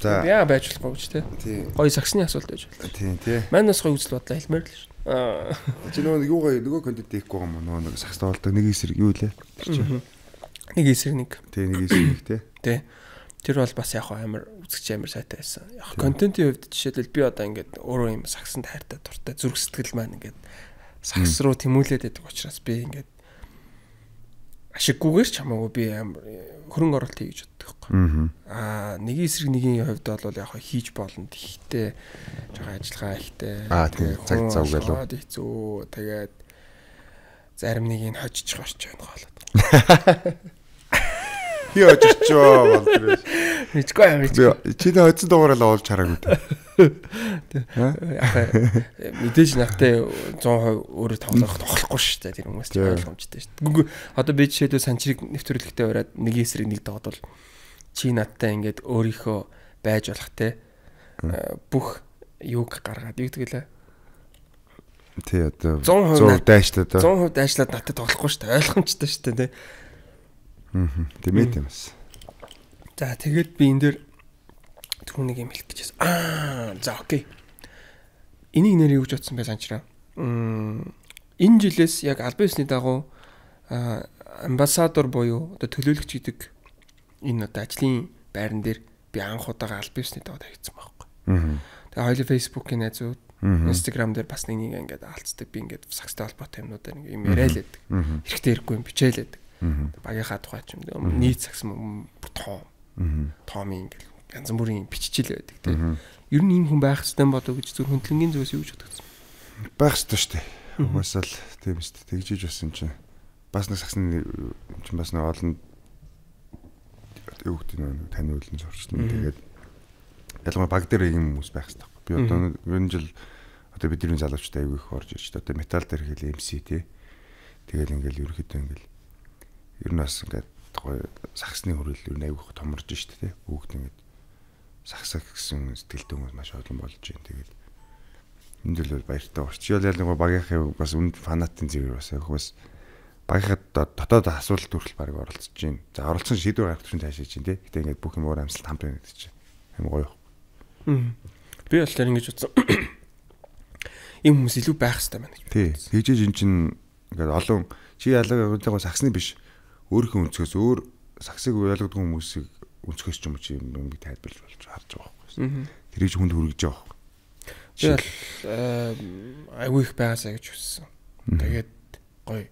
За. Би яа байж болохгүй ч тий. Гоё сагсны асуулт байж болно. Тий, тий. Манайс гоё үзэл бодлоо хэлмээр л шүү. Аа. Чи нөгөө юу гоё нөгөө контент хийхгүй юм уу? Нөгөө сагс тоолдог нэг эсрэг юу лээ? Нэг эсрэг нэг. Тий, нэг эсрэг нэг тий. Тий тэр бол бас яг амар үзэгч амар сайтай байсан. Яг контентын хувьд жишээлбэл би одоо ингээд өөрөө юм сагсанд хайртай дуртай зүрх сэтгэл маань ингээд сагс руу тэмүүлээд байдаг учраас би ингээд ашиггүйгээр ч хамаагүй би амар э, хөрөнгө оруулалт хий гэж боддог байхгүй. Аа нэгэн эсрэг нэгийн хувьд бол яг хийж болно гэхдээ жоохон ажиллагаа ихтэй. Аа тийм цаг цав гэлөө. Хэцүү. Тэгээд зарим нэг нь хожиж гарч байна хоолой. Би очирчоо болдроо. Мичгүй юм чи. Чиний хоцсон дугаараа олж хараагүй. Мэдээж нартай 100% өөрөө тоглох тоглохгүй шүү дээ тэр хүмүүс тийм ойлгомжтой шүү дээ. Гүг одоо би жишээлбэл санчрыг нэвтрүүлэгтээ ураад нэг эсрэг нэг доогод бол чи надтай ингээд өөрийнхөө байж болох те э, бүх юг гаргаад юу гэдэг лээ. Тий одоо 100% дайшлаад 100% дайшлаад надтай тоглохгүй шүү дээ ойлгомжтой шүү дээ те Аа. Тэмээд юм байна. За тэгээд би энэ дээр түүнийг юм хэлэх гэжээс. Аа, за окей. Энийг нэр юу гэж утсан бэ санчраа? Энэ жилээс яг албан ёсны дагуу амбассадор буюу одоо төлөөлөгч гэдэг энэ одоо ажлын байран дээр би анх удаага албан ёсны дагуу тавигдсан байхгүй. Аа. Тэгээ хоёул Facebook-ийн найзууд Instagram дээр бас нэг нэг ингээд aalцдаг би ингээд сагстай холбоотой юмнуудаар ингээд юм яриа л байдаг. Хэрэгтэй хэрэггүй юм бичээлээд багийнхаа тухай ч юм уу нийт сагсан тоо тоомын ингээл янз бүрийн биччихэл байдаг тийм ер нь ийм хүн байх хэрэгтэй бодов гэж зөв хөндлөнгийн зүгээс юу гэж бодсон байх ёстой шүү дээ угаасаа л тийм шүү дээ тэгжиж басан чинь бас нэг сагсан чинь бас нэг олон юу гэдэг нь тань үлэн зорчлон тэгээд ялангуяа баг дээр ийм хүмүүс байх хэрэгтэй би одоо ерөн жил одоо бидний залуучтай аягүй их орж ирж одоо метал дээр хэл MC тий тэгэл ингээл ерөөхдөө ингээл ер нь бас ингээд гоё сагсны хөрөл ер нь айгүйх томорж штэ тий. Бүгд ингээд сагсах гэсэн сэтгэлтэй хүмүүс маш олон болж байна. Тэгээд энэ зүйл бол баяртай болч. Чи бол яг нэг багийнхаа бас үнд фанатын зэрэг бас яг бас багийнхад дотоод асуулт төрөл баг оролцож байна. За оролцсон шийдвэр гаргах чинь таашаа чинь тий. Гэтэ ингээд бүх юм өөр амьсал хамт байна гэдэг чинь. Амин гоё. Би бол тэр ингэж утсан. Ийм хүмүүс илүү байх хэрэгтэй байна гэж. Тий. Тэгжээж эн чинь ингээд олон чи ялангуяа сагсны биш өөрийнхөө өнцгөөс өөр саксыг уялагдсан хүмүүсийг өнцгөөс ч юм уу юм юм тайлбарлаж болж харж байгаа байхгүй. Тэр их хүнд хүрэж байгаа байхгүй. Тэгэл айгүй их байгаасаа гэж хүссэн. Тэгээд гоё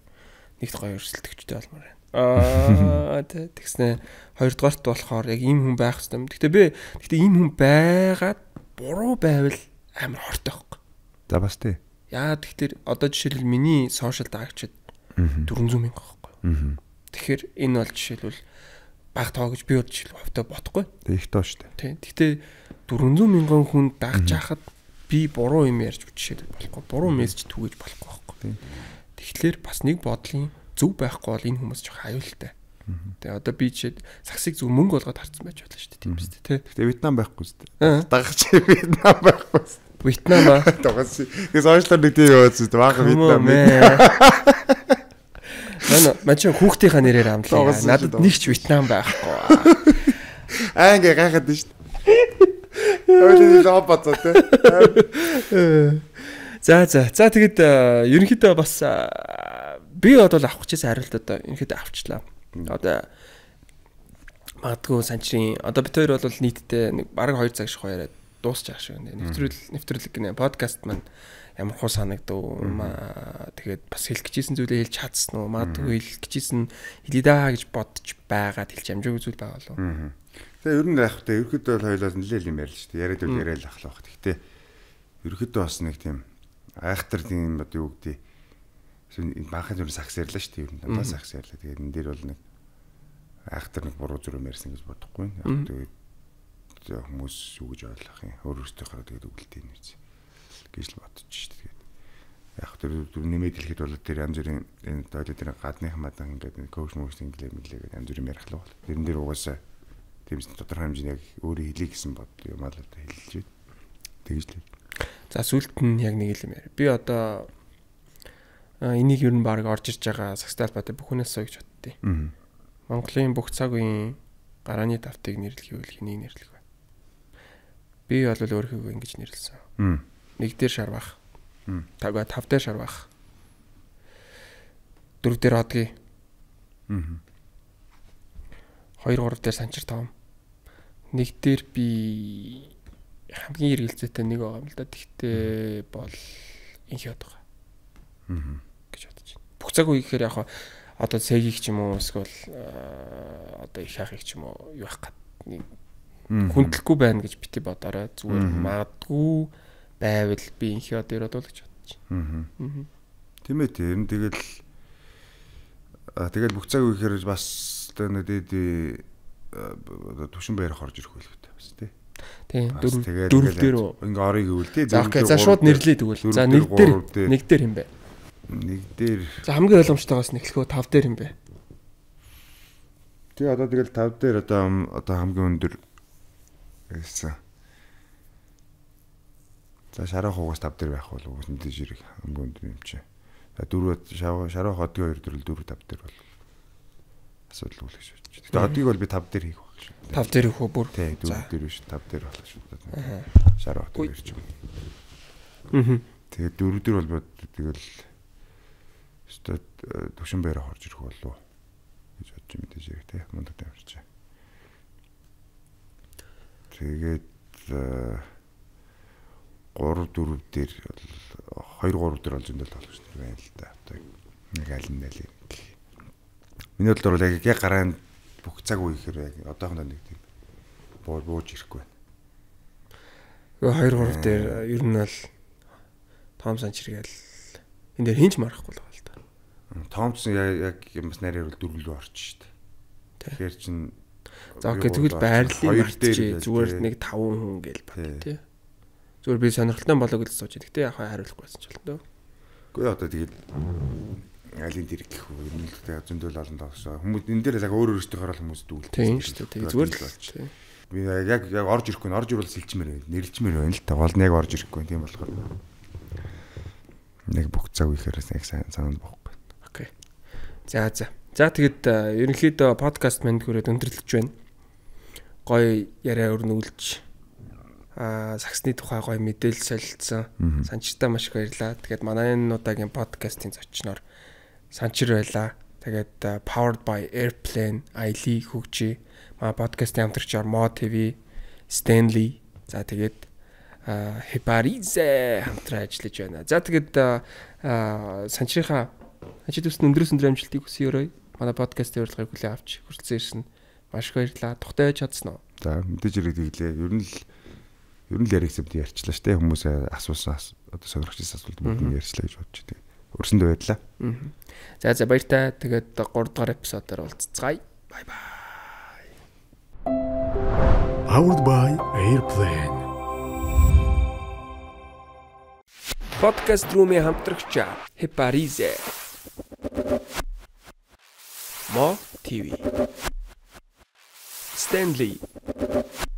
нэгт гоё өрсөлдөгчтэй болмоор байна. Аа тэгснэ хоёрдугаарт болохоор яг ийм хүн байх хэрэгтэй юм. Гэтэ би гэтэ ийм хүн байгаад буруу байвал амар хортой байхгүй. За бас тий. Яа тэгэхээр одоо жишээлбэл миний сошиал даагчид 400 мянга байхгүй. Тэгэхээр энэ бол жишээлбэл баг тоо гэж би бол жишээл хөвтөө бодохгүй. Их тоо шүү дээ. Тийм. Гэхдээ 400 мянган хүн дагж хахад би буруу юм ярьж жишээл болохгүй. Буруу мессеж түгэж болохгүй байхгүй. Тэгэхээр бас нэг бодлын зөв байхгүй бол энэ хүмүүс жоох аюултай. Тэгээ одоо би жишээд саксыг зөв мөнгө болгоод харсан байж болно шүү дээ. Тийм биз дээ. Гэхдээ Вьетнам байхгүй шүү дээ. Дагагч Вьетнам байхгүй шүү дээ. Вьетнам аа. Тогос. Тэгээс уушлаар нэг тийм яваад зү. Баахан Вьетнам. Ман чи хүүхдийнхаа нэрээр амлаа. Надад нэг ч Вьетнам байхгүй. Аа ингээ гайхаад байна шүү дээ. Өөрийн лоо бацаа тэ. За за. За тэгэд э, ерөнхийдөө бас э, би бодвол авах гэжсэн хариулт одоо ерөнхийдөө авчлаа. Одоо магадгүй санчрын одоо бид хоёр бол нийтдээ нэг бараг 2 цаг шиг яриад дуусчих шиг байна. Нэвтрүүлэг нэвтрүүлэг гинэ подкаст маань ямар хуу санагдав тэгээд бас хэлэх гэжсэн зүйлээ хэлж чадсан уу магадгүй хэлэх гэжсэн хэлээ даа гэж бодож байгаад хэлж амжаагүй зүйл байгаа болов тэгээ ер нь яг хөтэ ерөөхдөө бол хоёлаас нэлээл юм ярил шүү дээ яриад үл яриад ахлах бах гэхдээ ерөөхдөө бас нэг тийм айхтар тийм бод юу гэдэг банхын зүрх сакс ярьлаа шүү дээ ер нь дандаа сакс ярьлаа тэгээд энэ дээр бол нэг айхтар нэг буруу зүйл ярьсан гэж бодохгүй яг тэгээд хүмүүс юу гэж ойлгох юм өөр өөртөө хараад тэгээд үгэлтэй юм биз гэж л бодож шүү дээ. Яг тэр түр нэмээд хэлэхэд бол тэр янз бүрийн энэ тойло тэр гадны хамаадан ингээд коуч мөч инглээ мэдлээгээд янз бүрийн ярих л бол. Тэрэн дээр угаасаа тэмцэн тодорхой хэмжээний яг өөрөө хэлий гэсэн бод юм аа л хэлж байна. Тэгж л. За сүлд нь яг нэг юм яа. Би одоо энийг ер нь баг орж ирж байгаа сагстаал бат бүхнээс суу гэж боддتي. Монголын бүх цаг үеийн гарааны давтыг нэрлэх үйл хэнийг нэрлэх вэ? Би бол өөрийгөө ингэж нэрлэсэн. 1 дээр шар бах. Таг 5 дээр шар бах. 4 дээр одгий. Аа. 2 3 дээр санчир том. 1 дээр би хамгийн эргэлзээтэй нэг байгаа юм л да. Тэгтээ бол инхиод байгаа. Аа. гэж бодож байна. Бүх цаг үе гэхээр яг одоо цэгийг ч юм уу эсвэл э, одоо их хаахыг ч юм уу юу байх гээд хүндлэхгүй байна гэж бити бодорой. Зүгээр магадгүй байвал биеийнхээ дээр бодвол гэж бодож байна. Аа. Тийм ээ тийм тэгэл аа тэгэл бүх цаг үехээр бас одоо нэг дээд э, одоо төвшин байрах орж ирэх байлгүй бас тий. Тийм дөрөв дөрөв дээр ингээ орыг гэвэл тий. За окей за шууд нэрлэе тэгвэл. За нэг дээр нэг дээр юм бэ. Нэг дээр. За хамгийн ойлгомжтойгоос нэхлэхөө 5 дээр юм бэ. Тий одоо тэгэл 5 дээр одоо одоо хамгийн өндөр гэсэн. Э, За шарах хугаас 5 дээр байх бол үндэж ирэх хамгийн өндөр юм чи. За дөрөв шарах хотгийн 2 дөрөл 4 5 дээр бол асуудал үүсгэж байна. Гэтэ хотгийг бол би 5 дээр хийх байх шүү. 5 дээр хөө бүр. Тий 4 дээр биш 5 дээр болох шүү. Шарах хот дээр ч юм. Аа. Тэгээ 4 дээр бол тэгэл өстө э, төвшин байраа хорж ирэх болов гэж бодож мэдээж ирэх те мундаг тамирч. Тэгээд э, 3 4 дээр бол 2 3 дээр бол зөндөл тоглогч нар байна л да. Одоо нэг аль нь нэлээ. Миний бодлоор бол яг гараа бүх цаг үе ихээр яг одоохондоо нэг тийм бууж ирэхгүй. Тэгээ 2 3 дээр ер нь бол Томсон чиргээл энэ дээр хинч марахгүй л байна л да. Томсон яг бас нарийн бол дөрвөлөө орчих шүү дээ. Тэгэхээр чин за окей тэгвэл байрлалын март чи зүгээр нэг 5 хүн гээл баг тий зүгээр би сонирхолтой болоо гэж сууж. Гэтэ яг хариулахгүй байсан ч болтоо. Үгүй одоо тэгээд алин дэрэг гэх үү нэлээд зөндөл олон тагсаа хүмүүс энэ дээр яг өөр өөрсдөө хараад хүмүүс дүүлдэг тийм шүү дээ зүгээр л болч би яг яг орж ирэхгүй нь орж ирвэл сэлчмээр байна нэрлжмээр байна л та гол нь яг орж ирэхгүй тийм болохоор нэг бүх цаг үехээр яг сайн санаанд бохгүй окей за за за тэгэд э, ерөнхийдөө подкаст манд хүрээд өндөрлөж байна гоё яриа өрнүүлж а саксны тухай гоё мэдээлэл солилцсон. Санчтай маш их баярлаа. Тэгээд манай энэ удаагийн подкастын зочноор Санчир байлаа. Тэгээд Powered by Airplane, Айли хөгжи, манай подкастын хамтрагчаар Mo TV, Stanley. За тэгээд Хепаризе хамтран ажиллаж байна. За тэгээд Санчирийнхаа ажил төсөнд өндрөөс өндөр амжилтыг хүсье өрөө. Манай подкастын урилгыг хүлээн авч хүрэлцэн ирсэн. Маш их баярлалаа. Тухтай байж чадсан уу? За мэдээж ирэх дийлээ. Ер нь л ер нь л яригцэн бид ярьчлаа шүү дээ. Хүмүүс э, асуусан одоо сонирхчээс асуулт бүгд нь ярьчлаа гэж бодож тийм. Өрсөндөө баярлаа. За за баяртай. Тэгээд 3 дугаар эпизодоор уулзцгаая. Бай бай. Powered by Airplane. Podcast Room-ийн хамтрагч Heparize. Mo TV. Stanley.